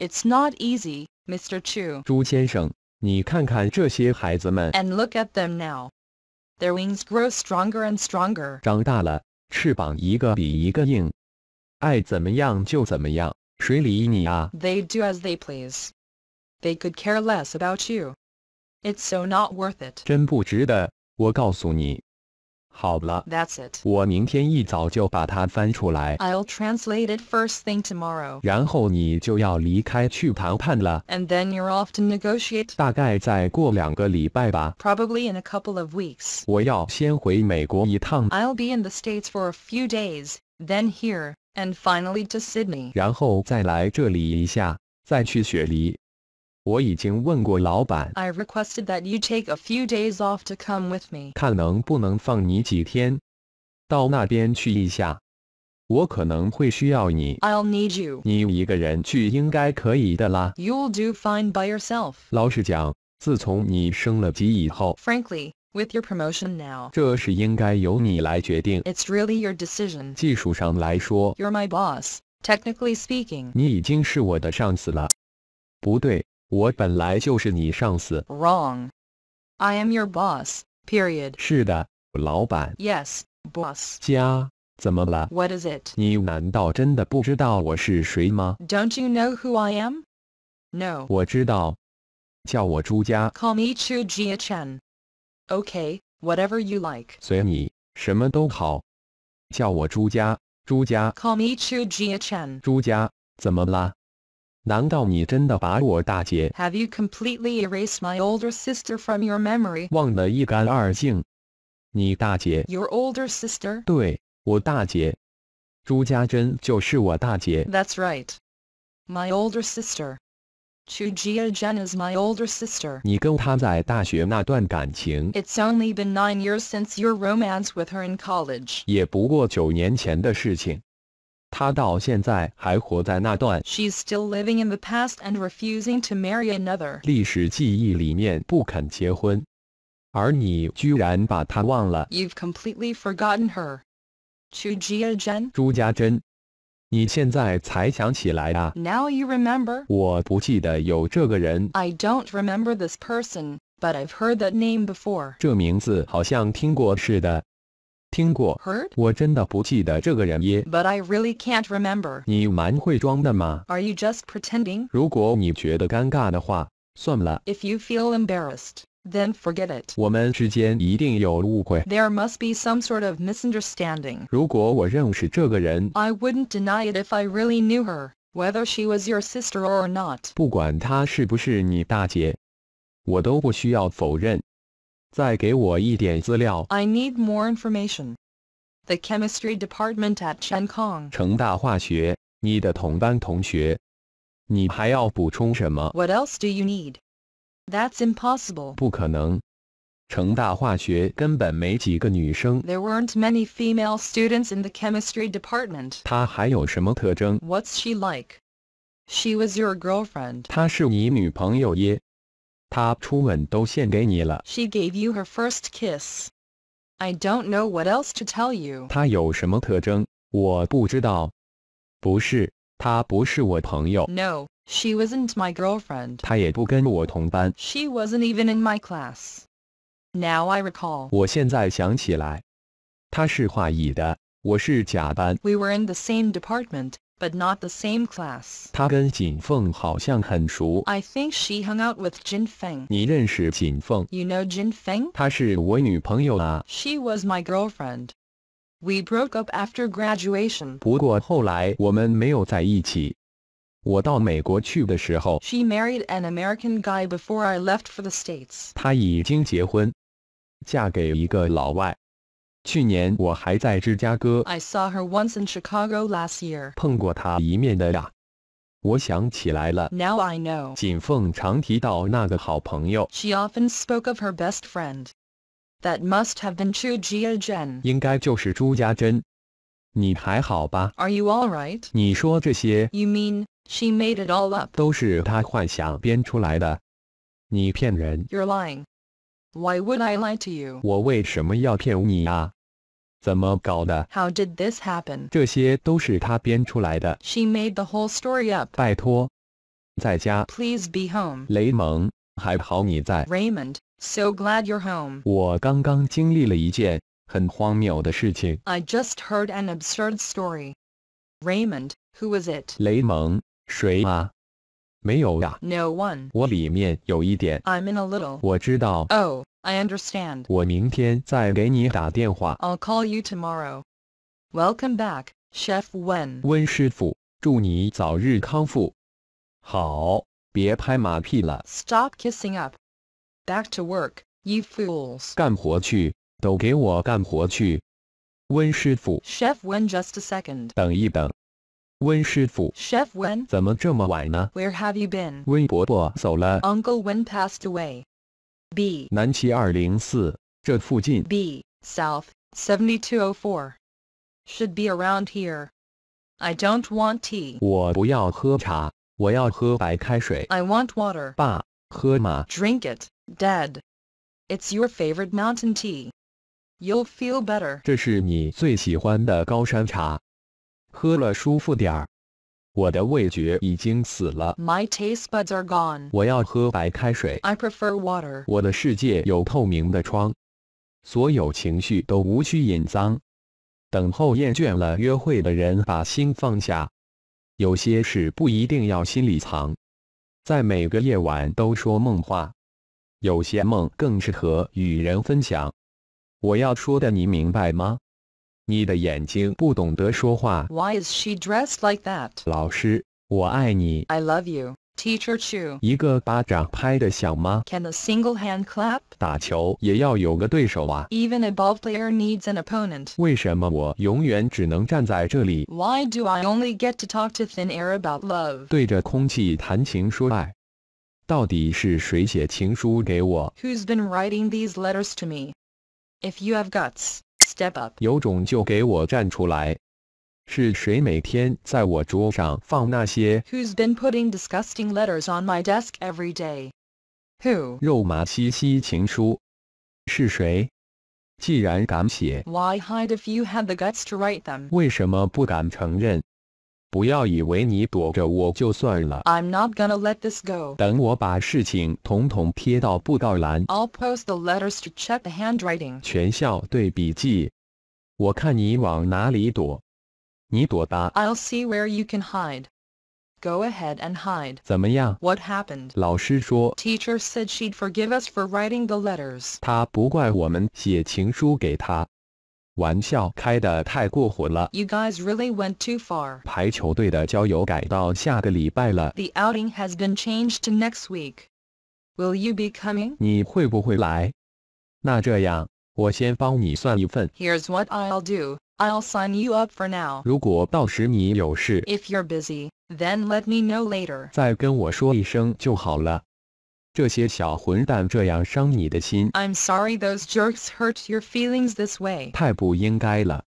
It's not easy, Mr. Chu. And look at them now. Their wings grow stronger and stronger. They do as they please. They could care less about you. It's so not worth it. 真不值得，我告诉你。好了 thats it。我明天一早就把它翻出来。I'll translate it first thing tomorrow。然后你就要离开去谈判了。And then you're off to negotiate. Probably in a couple of weeks. i will be in the States for a few days, then here, and finally to Sydney. Sydney。然后再来这里一下，再去雪梨。我已经问过老板，I requested that you take a few days off to come with me。看能不能放你几天，到那边去一下。我可能会需要你。I'll need you。你一个人去应该可以的啦。You'll do fine by yourself。老实讲，自从你升了级以后，Frankly, with your promotion now，这是应该由你来决定。It's really your decision。技术上来说，You're my boss. Technically speaking，你已经是我的上司了。不对。Wrong. I am your boss. Period. Yes, boss. what is it? do not you know who I am? No. Call me Chu Jia Chen. Okay, whatever you like. 随你，什么都好，叫我朱家，朱家。Call me Chu Jia Chen. 朱家，怎么啦？难道你真的把我大姐 Have you completely erased my older sister from your memory？忘得一干二净。你大姐 Your older sister？对，我大姐。朱家珍就是我大姐。That's right. My older sister. Chu Jia Zhen is my older sister. It's only been nine years since your romance with her in college. 也不过九年前的事情。她到现在还活在那段 she's still living in the past and refusing to marry another you have completely forgotten her. Chu Jia Zhen，朱家珍，你现在才想起来啊？Now you remember. I do don't remember this person, but I've heard that name before. 这名字好像听过似的。听过，heard？我真的不记得这个人耶。But I really can't remember。你蛮会装的嘛。Are you just pretending？如果你觉得尴尬的话，算了。If you feel embarrassed, then forget There must be some sort of I would wouldn't deny it if I really knew her, whether she was your sister or not。不管她是不是你大姐，我都不需要否认。再给我一点资料。I need more information. The chemistry department at Chen Kong. 成大化学，你的同班同学。你还要补充什么？What else do you need? That's impossible. 不可能。成大化学根本没几个女生。There weren't many female students in the chemistry department. 她还有什么特征？What's she like? She was your girlfriend. 她是你女朋友耶。she gave you her first kiss. I don't know what else to tell you. No, she wasn't my girlfriend. She was wasn't even in my class. Now I recall. We were in the same department but not the same class. I think she hung out with Jin Feng. You know Jin Feng? She was my girlfriend. We broke up after graduation. she married an American guy before I left for the states. 她已经结婚，嫁给一个老外。I saw her once in Chicago last year. year，碰过她一面的呀。我想起来了，Now I know. know。锦凤常提到那个好朋友，She often spoke of her best friend. That must have been Chu Jia Zhen. Jen。应该就是朱家珍。你还好吧？Are you all all right？你说这些，You mean she made it all up? up？都是她幻想编出来的。你骗人，You're lying。why would I lie to you? How did this happen? She made the whole story up. Please be home. Raymond, so glad you're home. 我刚刚经历了一件很荒谬的事情。I just heard an absurd story. Raymond, who was it? it？雷蒙，谁啊？no one. i am in a little. Oh, I understand. i will call you tomorrow. Welcome back, Chef Wen. 温师傅，祝你早日康复。好，别拍马屁了。Stop kissing up. Back to work, you fools. Chef Wen, just a second. 等一等。温师傅，Chef Wen，怎么这么晚呢？Where have you been? Uncle Wen passed away。B 南七二零四，这附近。B South 7204 should be around here. I don't want tea. 我不要喝茶，我要喝白开水。I want water. Drink it, Dad. It's your favorite mountain tea. You'll feel better. 这是你最喜欢的高山茶。喝了舒服点儿。我的味觉已经死了。My taste are buds gone。我要喝白开水。I prefer water。我的世界有透明的窗，所有情绪都无需隐藏。等候厌倦了约会的人，把心放下。有些事不一定要心里藏。在每个夜晚都说梦话，有些梦更适合与人分享。我要说的，你明白吗？Why is she dressed like that? I love you, Teacher Chu, Can a single hand Even a ball player needs an opponent. Why do I only get to talk to thin air about love? who has been writing these letters to me? If you have guts. Step up，有种就给我站出来！是谁每天在我桌上放那些？Who's been putting disgusting letters on my desk every day? Who？肉麻兮兮情书，是谁？既然敢写，Why hide if you had the guts to write them？为什么不敢承认？不要以为你躲着我就算了。I'm not gonna let this go. 等我把事情统统贴到布告栏。I'll post the letters to check the handwriting. 全校对笔记，我看你往哪里躲，你躲吧。I'll see where you can hide. Go ahead and hide. 怎么样？What happened? Teacher said she'd forgive us for writing the letters. 她不怪我们写情书给她。玩笑开得太过火了。You guys really went too far. 排球队的郊游改到下个礼拜了。The outing has been changed to next week. Will you be coming? 你会不会来？那这样，我先帮你算一份。Here's what I'll do. I'll sign you up for now. if you you're busy, then let me know later. 再跟我说一声就好了。i am sorry those jerks hurt your feelings this way. way。太不应该了。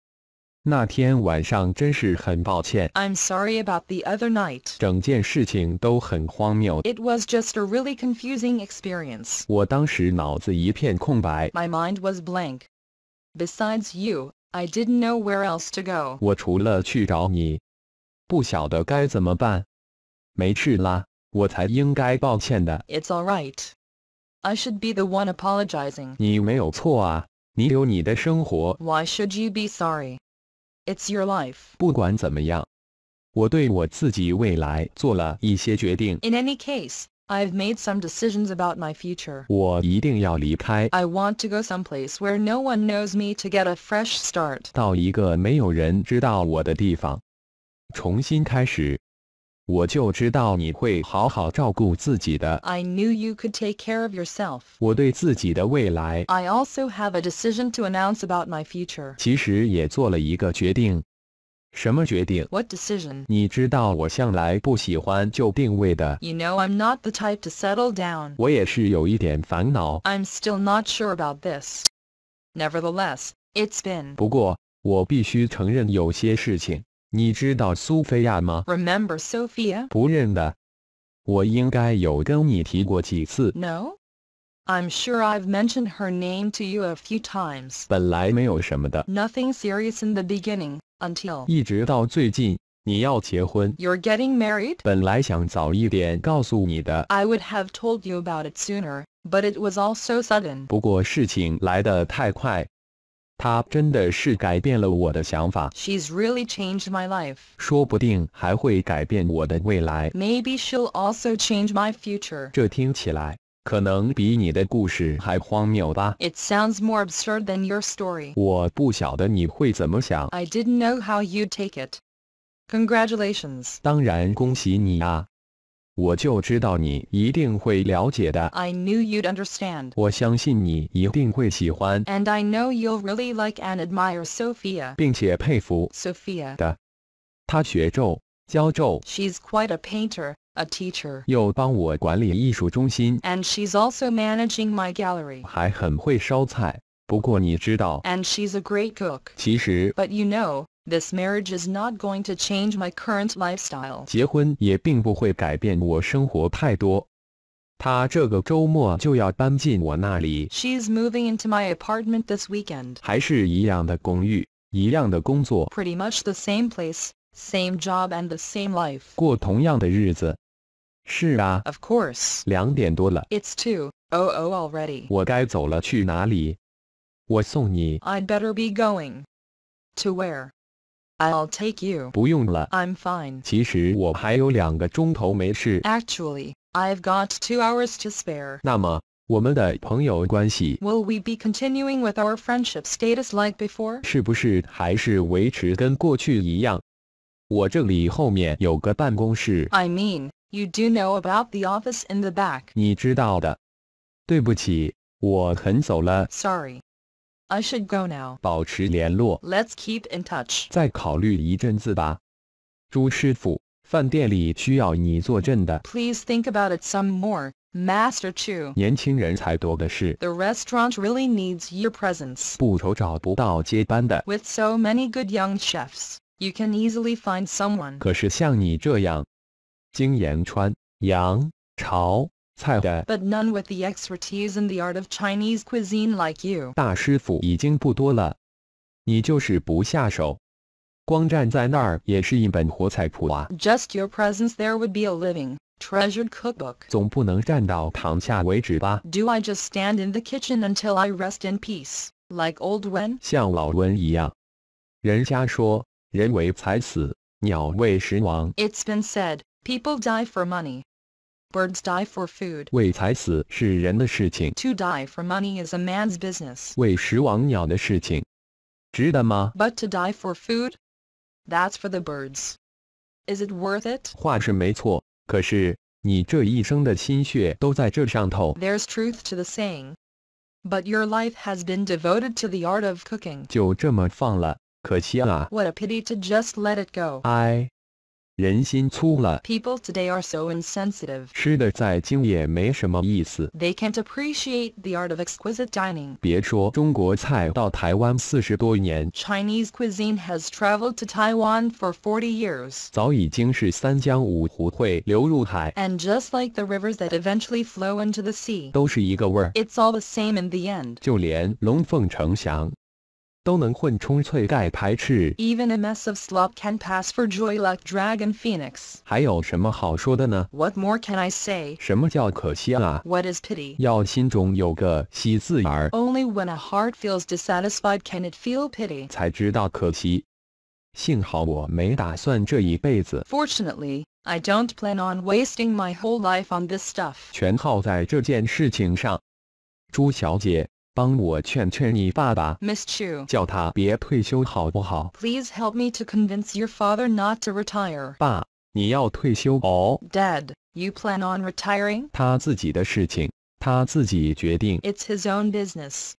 那天晚上真是很抱歉。I'm sorry about the other night. night。整件事情都很荒谬。It was just a really confusing experience. experience。我当时脑子一片空白。My mind was blank. Besides you, I didn't know where else to go. 我除了去找你，不晓得该怎么办。没事啦。it's all right. I should be the one apologizing. Why should you be sorry? It's your life. In any case, I've made some decisions about my future. I want to go someplace where no one knows me to get a fresh start. 到一个没有人知道我的地方，重新开始。我就知道你会好好照顾自己的。I knew you could take care of yourself. I also have a decision to announce about my future。其实也做了一个决定。什么决定？What decision？你知道我向来不喜欢就定位的。You know I'm not the type to settle down。我也是有一点烦恼。I'm still not sure about this. Nevertheless, it's been。不过，我必须承认有些事情。Remember 你知道苏菲亚吗 remember No? Sophia？不认得。我应该有跟你提过几次。No, I'm sure I've mentioned her name to you a few times. 本来没有什么的。Nothing serious in the beginning until 一直到最近。你要结婚？You're getting married？本来想早一点告诉你的。I would have told you about it sooner, but it was all so sudden. 不过事情来得太快，她真的是改变了我的想法。She's really changed my life. Maybe she she'll also change my future. future。这听起来可能比你的故事还荒谬吧？It sounds more absurd than your story. I did didn't know how you'd take it. congratulations. I knew you'd understand. And I know you'll really like and admire Sophia. 并且佩服 Sophia 的。她学咒、教咒。She's quite a painter, a teacher. And she's also managing my gallery. and she's a great cook. 其实。But you know. This marriage is not going to change my current lifestyle. 结婚也并不会改变我生活太多。她这个周末就要搬进我那里。She's moving into my apartment this weekend. 还是一样的公寓，一样的工作。Pretty much the same place, same job and the same life. 过同样的日子。是啊。Of course. 两点多了。It's two oh, oh already. 我该走了。去哪里？我送你。would better be going. To where? I'll take you. i am fine. Actually, i I've got two hours to spare. will we be continuing with our friendship status like before? I mean, you do know about the office in the back. Sorry, I should go now. let us keep in touch. Please think about it some more, Master Chu. The restaurant really needs your presence. With so many good young chefs, you can easily find someone. 可是像你这样，精研川、杨朝 but none with the expertise in the art of Chinese cuisine like you. 大师傅已经不多了，你就是不下手。光站在那儿也是一本活菜谱啊。Just your presence there would be a living. Treasured cookbook. 总不能站到躺下为止吧？Do I just stand in the kitchen until I rest in peace, like old Wen? 像老温一样。人家说，人为财死，鸟为食亡。It's been said, people die for money. Birds die for food. To die for money is a man's business. But to die for food, that's for the birds. Is it worth it? There's truth to the saying. But your life has been devoted to the art of cooking. 就这么放了，可惜啊！What a pity to just let it go. I 人心粗了，People today are so insensitive. 吃的再精也没什么意思，They can't appreciate the art of exquisite dining. 别说中国菜到台湾四十多年，Chinese cuisine has traveled to Taiwan for forty years. 早已经是三江五湖汇流入海，And just like the rivers that eventually flow into the sea, 都是一个味儿，It's all the same in the end. 就连龙凤呈祥。Even a mess of slop can pass for joy like dragon What more can I say? What is pity? Only when a heart feels dissatisfied can it feel pity。才知道可惜。幸好我没打算这一辈子。Fortunately, I don't plan on wasting my whole life on this stuff。全耗在这件事情上。朱小姐。帮我劝劝你爸爸，Miss Chu，叫他别退休好不好？Please help me to convince your father not to Dad, you plan on retiring? retiring？他自己的事情，他自己决定。It's his own business.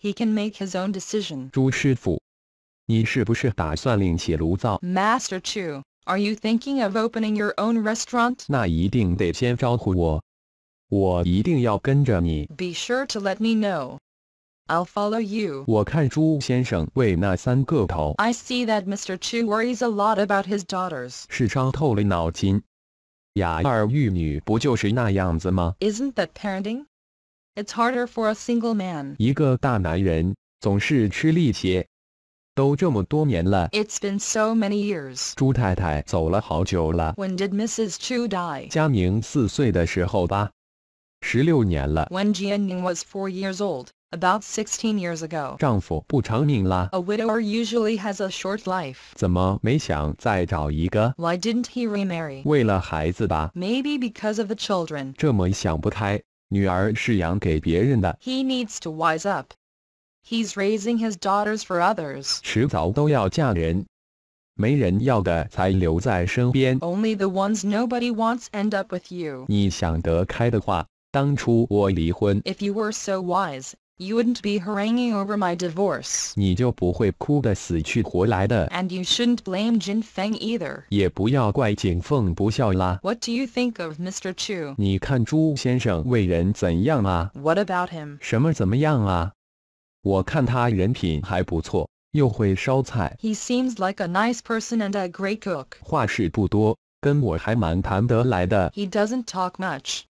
He can make his own decision. 朱师傅，你是不是打算另起炉灶？Master Chu, are you thinking of opening your own restaurant? restaurant？那一定得先招呼我。be sure to let me know. I'll follow you. I see that Mr. Chu worries a lot about his daughters. is not that parenting? It's harder for a single man. it has been so many years. 朱太太走了好久了。When did Mrs. Chu die? 佳明四岁的时候吧。when Jianning was four years old, about 16 years ago. A widower usually has a short life. Why did didn't he remarry? Maybe because of the children. He needs to wise up. He's raising his daughters for others. Only the ones nobody wants end up with you. 你想得开的话，当初我离婚，If you were so wise, you wouldn't be haranguing over my divorce. 你就不会哭得死去活来的。And you shouldn't blame Jin Feng either. 也不要怪景凤不孝啦。What do you think of Mr. Chu?？What about him? 什么怎么样啊？我看他人品还不错，又会烧菜。He seems like a nice person and a great cook. 话事不多，跟我还蛮谈得来的。He doesn't talk much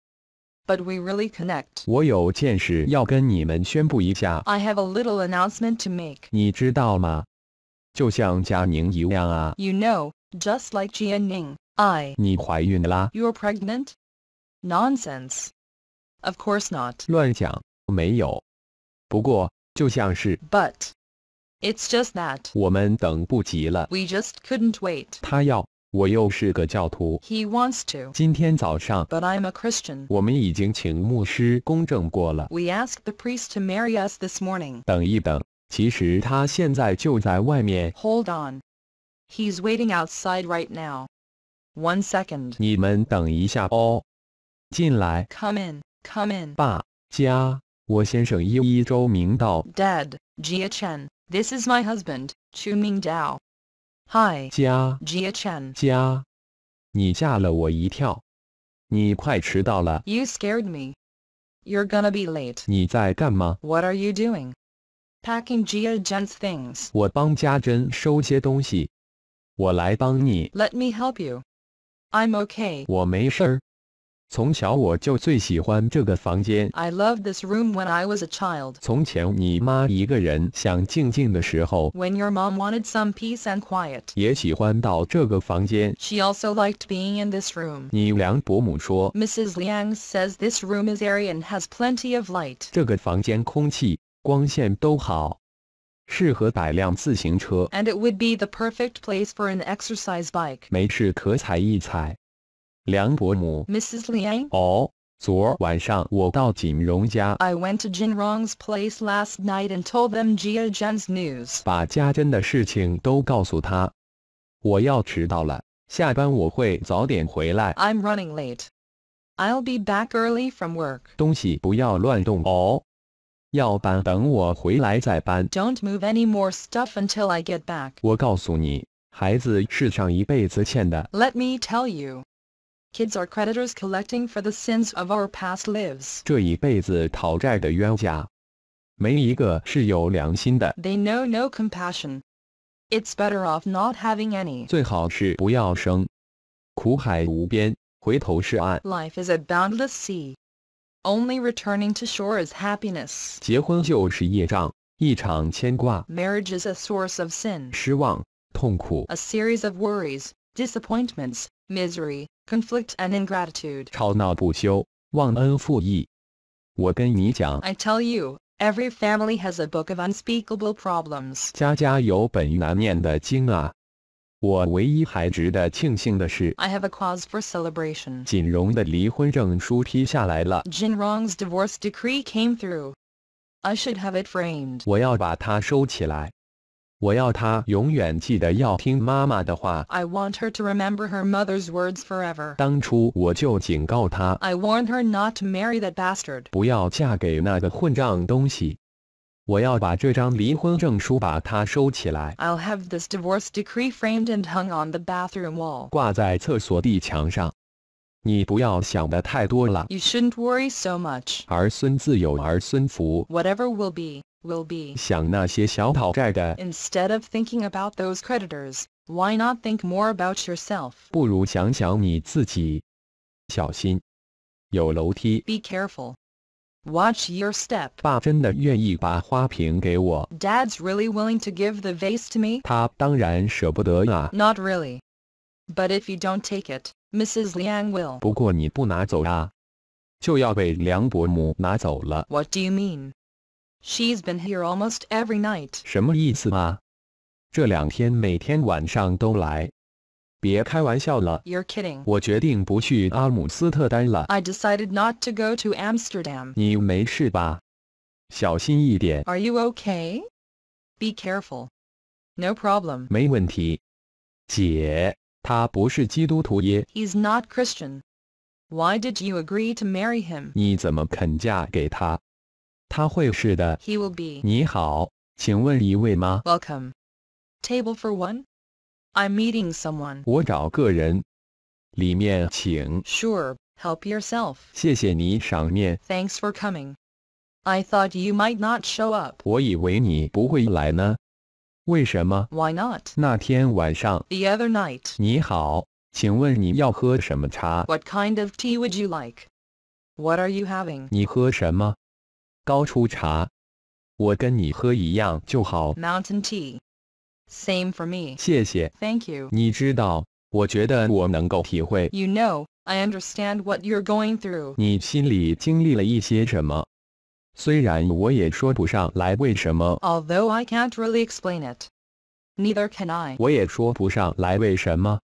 but we really connect. I have a little announcement to make. You know, just like Jianning, Ning, I. you are pregnant? Nonsense. Of course not. 乱想，没有。不过，就像是。But. It's just that. we just couldn't wait. 他要。he wants to. But i I'm a Christian. We asked the priest to marry us this morning. Hold on. He's waiting outside right now. One Come in. Come in. 爸，家，我先生一一周明道。Dad, Jia Chen. This is my husband, Chu Mingdao. Hi, Jia. Jia Chen. Jia, Chen，家，你吓了我一跳，你快迟到了。You scared me. You're gonna be late. 你在干嘛？What are you doing? Packing Jia Chen's things. 我帮家珍收些东西，我来帮你。Let me help you. I'm okay. 我没事儿。从小我就最喜欢这个房间。I loved this room when I was a child.，When your mom wanted some peace and She also liked being in this room. Mrs. Liang says this room is airy and has plenty of light. And it would be the perfect place for an exercise bike。没事可踩一踩。Mrs. Liang. 梁伯母，Mrs. I went to Jinrong's place last night and told them Jia Jun's news。把家珍的事情都告诉他。我要迟到了，下班我会早点回来。I'm running late. I'll be back early from work. do not move any more stuff until I get back. 我告诉你，孩子是上一辈子欠的。Let me tell you. Kids are creditors collecting for the sins of our past lives. They know no compassion. It's better off not having any. Life is a boundless sea. Only returning to shore is happiness. Marriage is a source of sin. 失望，痛苦。A series of worries, disappointments, misery, conflict and ingratitude. 吵闹不休，忘恩负义。我跟你讲，I tell you, every family has a book of unspeakable problems. I have a cause for celebration. 锦荣的离婚证书批下来了。Jinrong's divorce decree came through. I should have it framed. 我要把它收起来。I want her to remember her mother's words forever. I warned her not to marry that bastard. i will have this divorce decree framed and hung on the bathroom wall. 挂在厕所地墙上。你不要想的太多了。You shouldn't worry so much. 儿孙自有儿孙福。Whatever will be will be. Instead of thinking about those creditors, why not think more about yourself? 不如想想你自己。小心，有楼梯。Be careful. Watch your step. 爸真的愿意把花瓶给我。Dad's really willing to give the vase to me. 他当然舍不得啊。Not really. But if you don't take it, Mrs. Liang will. 不过你不拿走啊，就要被梁伯母拿走了。What do you mean? She's been here almost every night. you are kidding. 我决定不去阿姆斯特丹了。I decided not to go to Amsterdam. Are you okay? Be careful. No problem. 没问题。姐，他不是基督徒耶。He's not Christian. Why did you agree to marry him? 你怎么肯嫁给他？he will be. Welcome. Table for one? I'm meeting someone. 我找个人。里面请。Sure. Help yourself. 谢谢你赏面。Thanks for coming. I thought you might not show up. 我以为你不会来呢。为什么？Why not？那天晚上。The other night。你好，请问你要喝什么茶？What kind of tea would you like? What are you having? 你喝什么？高出茶，我跟你喝一样就好。Mountain tea, same for me. Thank you. You know, I understand what you're going through. Although I can't really explain it, neither can I. 我也说不上来为什么，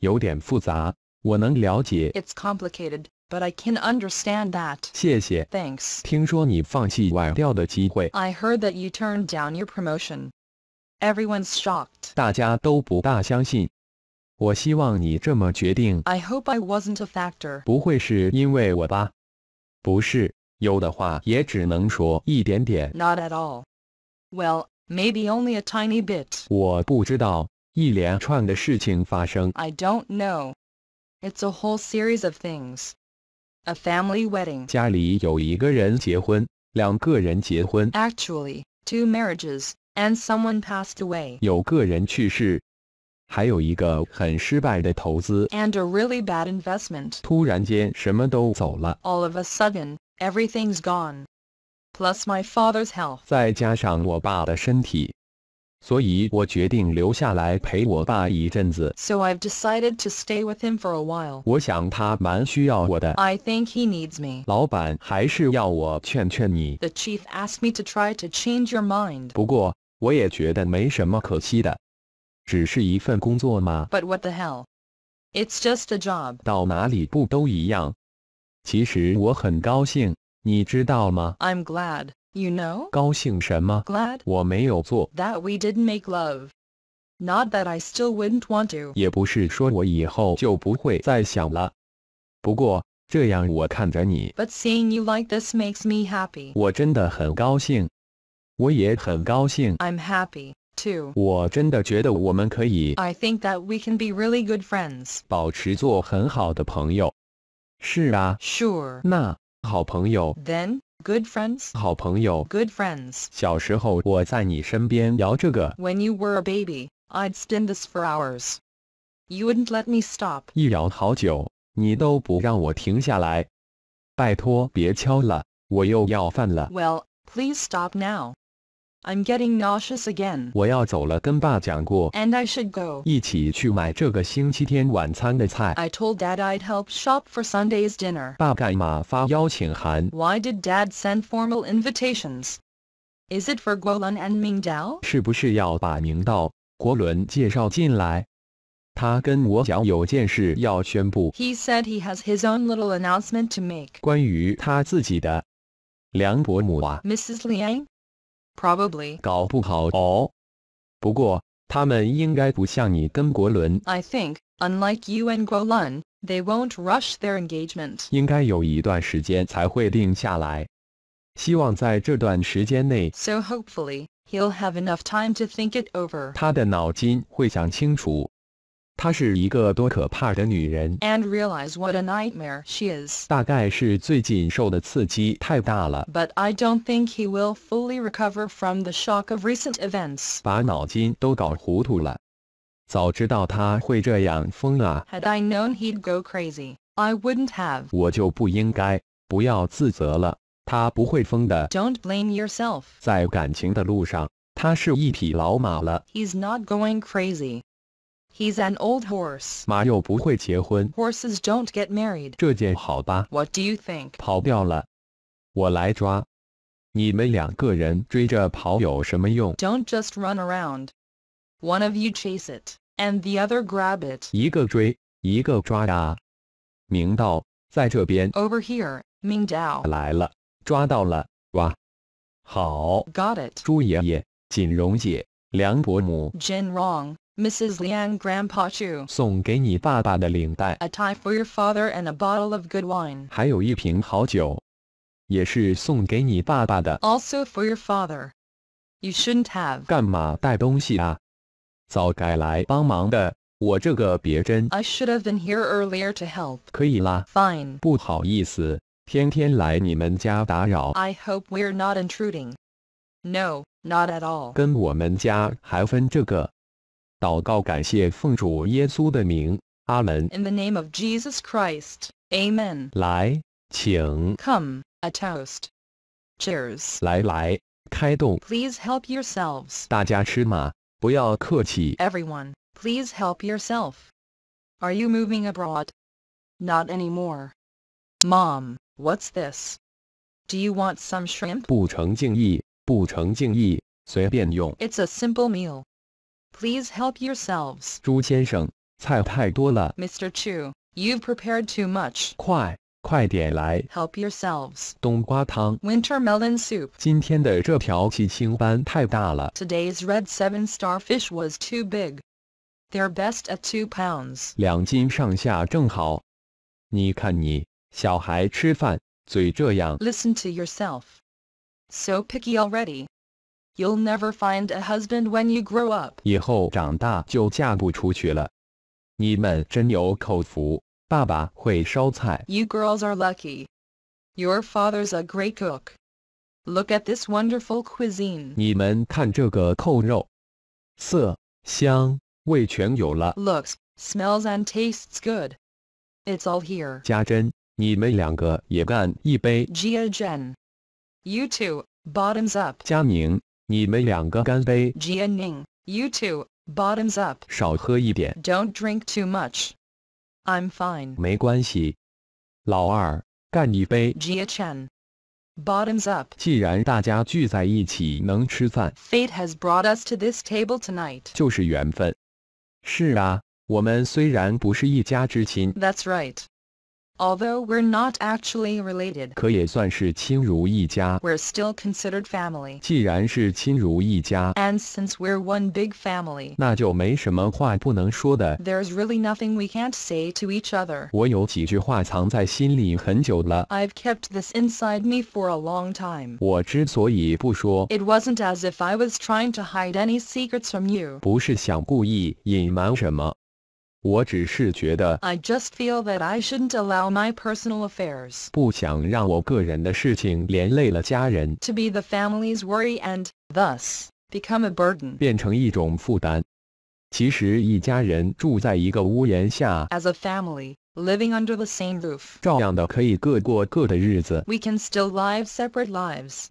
有点复杂。我能了解。It's complicated. But I can understand that. 谢谢。Thanks. I heard that you turned down your promotion. Everyone's shocked. 大家都不大相信。我希望你这么决定。I hope I wasn't a factor. 不会是因为我吧？不是，有的话也只能说一点点。Not at all. Well, maybe only a tiny bit. I do don't know. It's a whole series of things. A family wedding. 家里有一个人结婚，两个人结婚。Actually, two marriages, and someone passed away. 有个人去世，还有一个很失败的投资。And a really bad investment. 突然间什么都走了。All of a sudden, everything's gone. Plus my father's health. 再加上我爸的身体。so i I've decided to stay with him for a while. I think he needs me. The chief asked me to try to change your mind. But what the hell? It's just a job. 到哪里不都一样。其实我很高兴,你知道吗? am glad. You know? 高兴什么? Glad. 我没有做. That we didn't make love. Not that I still wouldn't want to. but seeing you like this makes me happy. 我真的很高兴。我也很高兴。I'm happy. Too. 我真的觉得我们可以。I think that we can be really good friends. 保持做很好的朋友。是啊。Sure. 那好朋友。Then. Good friends. 好朋友. Good friends. 小时候我在你身边摇这个. When you were a baby, I'd spin this for hours. You wouldn't let me stop. Well, please stop now. I'm getting nauseous again. 我要走了，跟爸讲过。And I should go. 一起去买这个星期天晚餐的菜。I told Dad I'd help shop for Sunday's dinner. 爸干嘛发邀请函？Why did Dad send formal invitations? Is it for Guolun and Mingdao? 是不是要把明道、国伦介绍进来？他跟我讲有件事要宣布。He said he has his own little announcement to make. 关于他自己的。梁伯母啊。Mrs. Liang. Probably. 搞不好哦。不过，他们应该不像你跟国伦。I think, unlike you and Lun, they won't rush their engagement. 应该有一段时间才会定下来。希望在这段时间内。So hopefully, he'll have enough time to think it over. 他的脑筋会想清楚。她是一个多可怕的女人，and realize what a nightmare she is。大概是最近受的刺激太大了，but I don't think he will fully recover from the shock of recent events。把脑筋都搞糊涂了，早知道他会这样疯啊！Had I known he'd go crazy, I wouldn't have。我就不应该，不要自责了，他不会疯的。Don't blame yourself。在感情的路上，他是一匹老马了。He's not going crazy. He's an old horse. Horses do don't get married. What do you think? do not just run around. One of you chase it, and the other grab it. 一个追，一个抓呀。明道，在这边。Over here, Mingdao, 来了，抓到了，哇，好。Got it. 朱爷爷，锦荣姐，梁伯母。Jin Rong. Mrs. Liang Grandpa Chu A tie for your father and a bottle of good wine Also for your father. You shouldn't have I should have been here earlier to help. 可以啦。Fine. I hope we're not intruding. No, not at all. 跟我们家还分这个。祷告，感谢奉主耶稣的名，阿门。In the name of Jesus Christ, Amen。来，请。Come, a toast. Cheers。来来，开动。Please help yourselves。大家吃嘛，不要客气。Everyone, please help yourself. Are you moving abroad? Not anymore. Mom, what's this? Do you want some shrimp? 不成敬意，不成敬意，随便用。It's a simple meal. Please help yourselves. Mr. Chu, you've prepared too much. Help yourselves. Winter melon soup. Today's red seven-star fish was too big. They're best at two pounds. 两斤上下正好。你看你，小孩吃饭嘴这样。Listen to yourself. So picky already. You'll never find a husband when you grow up. up。以后长大就嫁不出去了。你们真有口福，爸爸会烧菜。You girls are lucky. Your father's a great cook. Look at this wonderful cuisine. 你们看这个扣肉，色香味全有了。Looks, smells and tastes good. It's all here. 家珍，你们两个也干一杯。Gia Jen, you two, bottoms up. 佳明，你们两个干杯.你们两个干杯。Jianing, you two, bottoms up. 少喝一点. do not drink too much. I'm fine. 没关系。老二，干一杯。Jia Chen, bottoms up. 既然大家聚在一起能吃饭. Fate has brought us to this table tonight. That's right. Although we're not actually related. We're still considered family. And since we're one big family. There's really nothing we can't say to each other. 我有几句话藏在心里很久了. I've kept this inside me for a long time. 我之所以不说. It wasn't as if I was trying to hide any secrets from you. 不是想故意隐瞒什么。I just feel that I shouldn't allow my personal To be the family's worry and thus become a As a family。living under the same roof. we can still live separate lives.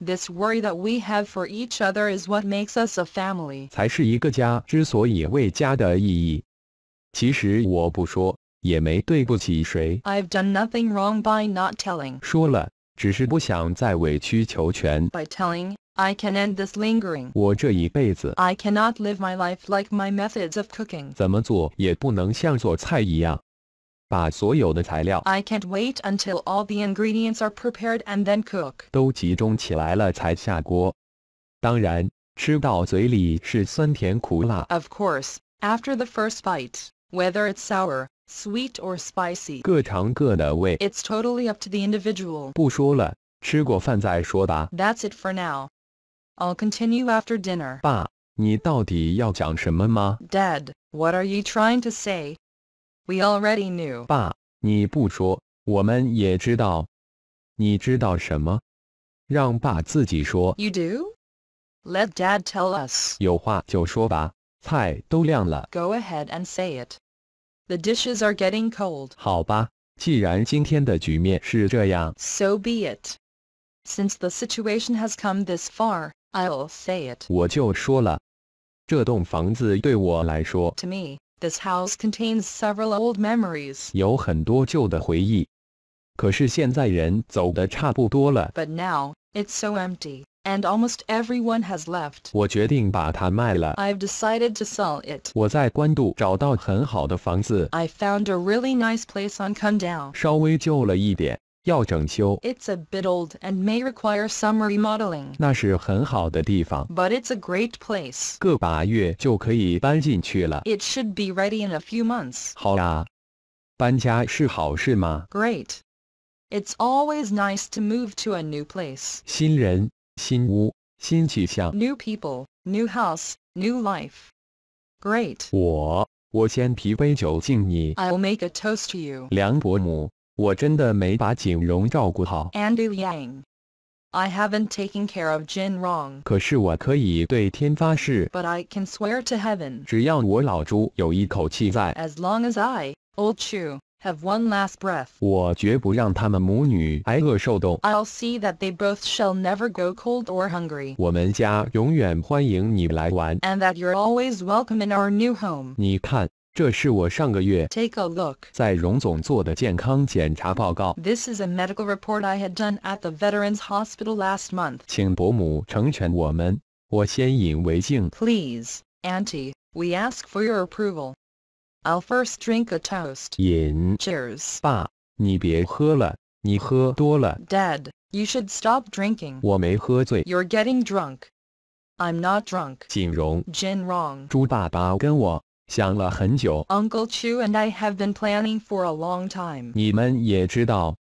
this worry that we have for each other is what makes us a family. i have done nothing wrong by not telling. telling, I can end this lingering. 我这一辈子 I cannot live my life like my methods of cooking. 怎么做也不能像做菜一样。把所有的材料 I can't wait until all the ingredients are prepared and then cook. Of course, after the first bite, whether it's sour, sweet or spicy, It's totally up to the individual. That's it for now. I'll continue after dinner. Dad, what are you trying to say? We already knew. 爸，你不说，我们也知道。你知道什么？让爸自己说。You do? Let Dad tell us. 有话就说吧，菜都亮了。Go ahead and say it. The dishes are getting cold. 好吧，既然今天的局面是这样，So be it. Since the situation has come this far, I'll say it. to me, this house contains several old memories. but now it's so empty, and almost everyone has left. 我决定把它卖了。I've decided to sell it. 我在关渡找到很好的房子。I found a really nice place on Kundao. 稍微旧了一点。it's a bit old and may require some remodeling. But it's a great place. 个把月就可以搬进去了。It should be ready in a few months. Great. It's always nice to move to a new place. 新人、新屋、新气象。New people, new house, new life. Great. 我我先提杯酒敬你。I'll make a toast to you. 梁伯母。我真的没把锦荣照顾好。Andrew Yang, I haven't taken care of Jin Rong. But I can swear to heaven. As long as I, old Chu, have one last breath. i will see that they both shall never go cold or hungry. And that you're always welcome in our new home. 你看，这是我上个月 take a look 在荣总做的健康检查报告。This is a medical report I had done at the Veterans Hospital last month。请伯母成全我们，我先饮为敬。Please, Auntie, we ask for your approval. I'll first drink a toast. 饮。Cheers. 爸，你别喝了，你喝多了。Dad, you should stop drinking. 我没喝醉。You're getting drunk. I'm not drunk. 锦荣。Jin Rong。猪爸爸跟我。想了很久。Uncle Chu and I have been planning for a long time. 你们也知道，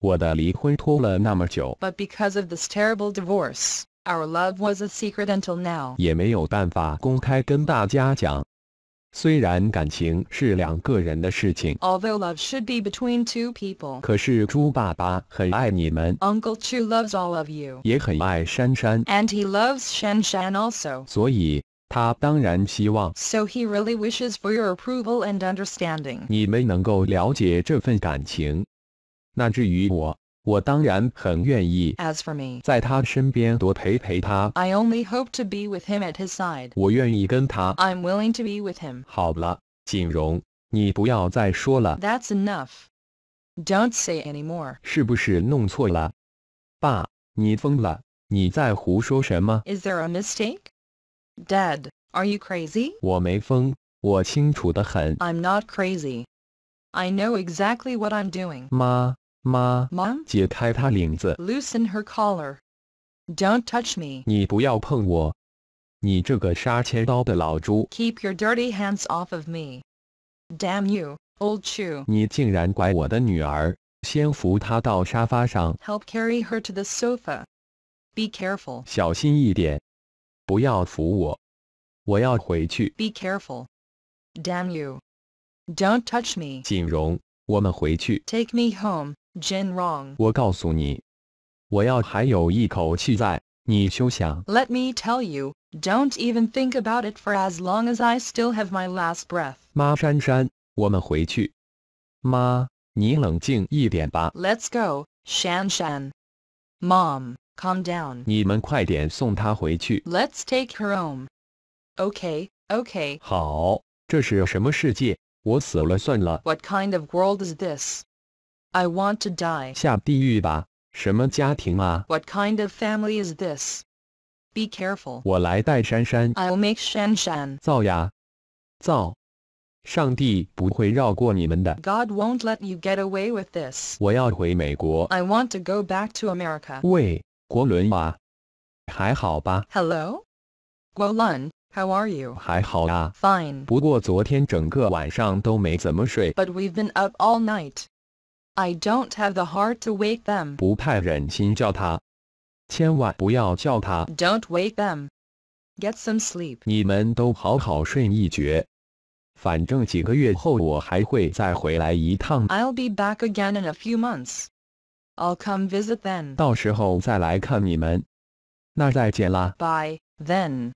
我的离婚拖了那么久。But because of this terrible divorce, our love was a secret until now.，Although love should be between two people，可是猪爸爸很爱你们，Uncle Chu loves all of you，也很爱珊珊，And he loves Shan Shan also，所以 so he really wishes for your approval and understanding。你们能够了解这份感情。那至于我，我当然很愿意。As for me，在他身边多陪陪他。I only hope to be with him at his side. i am willing to be with him. enough. do enough。Don't say Is there a mistake？Dad, are you crazy? 我没疯，我清楚的很。I'm not crazy. I know exactly what I'm doing. 妈，妈，Mom，解开她领子。Loosen her collar. Don't touch me. 你不要碰我，你这个杀千刀的老猪。Keep your dirty hands off of me. Damn you, old shoe. 你竟然拐我的女儿！先扶她到沙发上。Help carry her to the sofa. Be careful. 小心一点。不要扶我，我要回去。Be careful. Damn you. Don't touch me. 锦荣，我们回去。Take me home, Jin Rong. 我告诉你，我要还有一口气在，你休想。Let me tell you, don't even think about it for as long as I still have my last breath. 妈珊珊，我们回去。妈，你冷静一点吧。Let's go, Shan Shan. Mom. Calm down. let us take her home. Okay, okay. What kind of world is this? I want to die. What kind of family is this? Be careful. I will make Shan Shan. God will won't let you get away with this. I want to go back to America. 喂，how are But we we've been up all night. I don't have the heart to wake them. do not wake them. Get some sleep. 你们都好好睡一觉。反正几个月后我还会再回来一趟。I'll be back again in a few months. I'll come visit then. 到时候再来看你们。那再见啦。Bye then.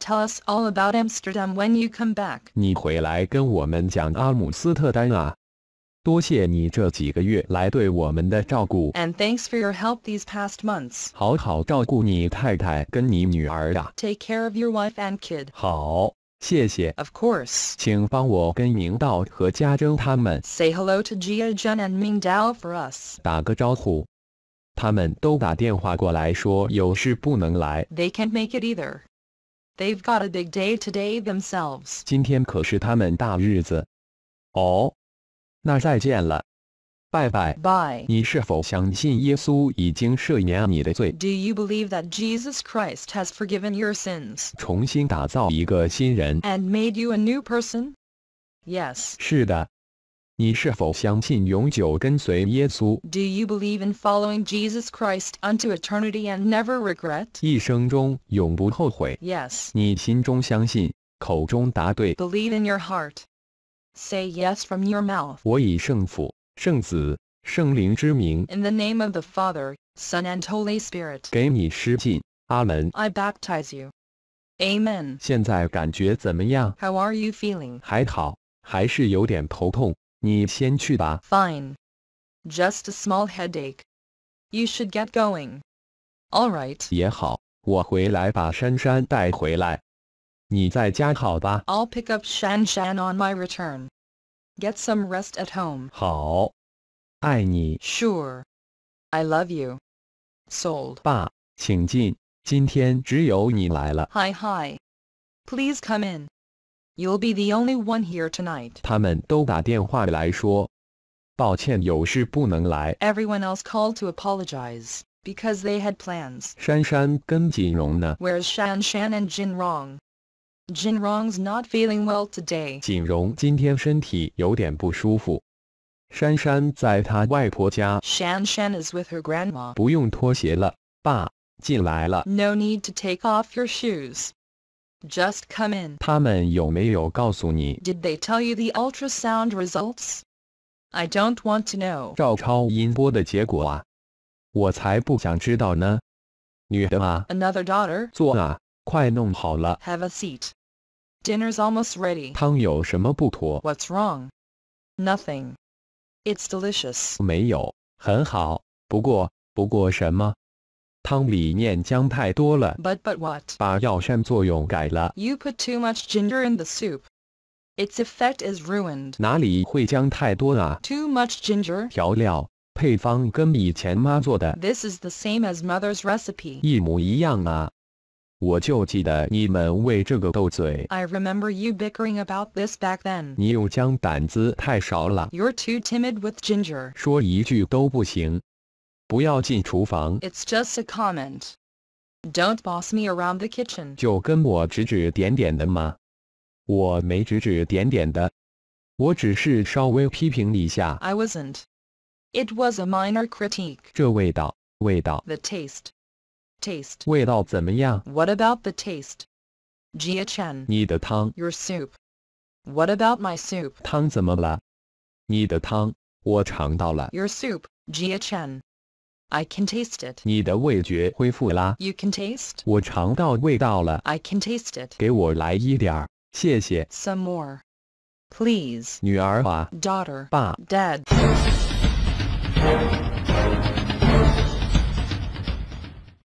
Tell us all about Amsterdam when you come back. 你回来跟我们讲阿姆斯特丹啊。多谢你这几个月来对我们的照顾。And thanks for your help these past months. 好好照顾你太太跟你女儿啊。Take care of your wife and kid. 好。谢谢. Of 谢谢。Of course，请帮我跟明道和家珍他们 say hello to Jia Jun and Ming Dao for They can can't make it either. They've got a big day today themselves. 今天可是他们大日子。哦，那再见了。bye. Do you believe that Jesus Christ has forgiven your sins And made you a new person? Yes. you believe in following Jesus Christ unto eternity and never regret? 一生中永不后悔？Yes. believe in your heart. Say yes from your mouth. 圣子、圣灵之名，In the name of the Father, Son and Holy Spirit，给你施浸。阿门。I baptize you. Amen. how are you feeling? fine. Just a small headache. You should get going. All right. 也好，我回来把珊珊带回来。你在家好吧？I'll pick up Shan Shan on my return. Get some rest at home. 好，爱你。Sure. I love you. Sold. 爸，请进，今天只有你来了。Hi hi. hi. Please come in. You'll be the only one here tonight. Everyone else called to apologize because they had plans. 珊珊跟锦荣呢？Where's Shan Shan and Jinrong? Jinrong's not feeling well today. 锦荣今天身体有点不舒服。珊珊在她外婆家。Shan Shan is with her grandma. 不用拖鞋了，爸，进来了。No need to take off your shoes. Just come in. they tell you the ultrasound results? I don't want to know. Another daughter. 坐啊，快弄好了。Have a seat. Dinner's almost ready. 汤有什么不妥? What's wrong? Nothing. It's delicious. 没有，很好。不过，不过什么？汤里面姜太多了。But but what? 把药膳作用改了。You put too much ginger in the soup. Its effect is ruined. Too much ginger. 调料配方跟以前妈做的。This is the same as mother's recipe. 一模一样啊。I remember you bickering about this back then. you are too timid with Ginger. It's just a comment. Don't boss me around the kitchen. I was wasn't. It was a minor critique. The taste. Taste. 味道怎么样? What about the taste? Jia Chen. 你的汤. Your soup. What about my soup? 汤怎么了?你的汤,我尝到了. Your soup, Jia Chen. I can taste it. 你的味觉恢复啦. You can taste. 我尝到味道了. I can taste it. 给我来一点儿，谢谢. Some more. Please. 女儿啊. Daughter.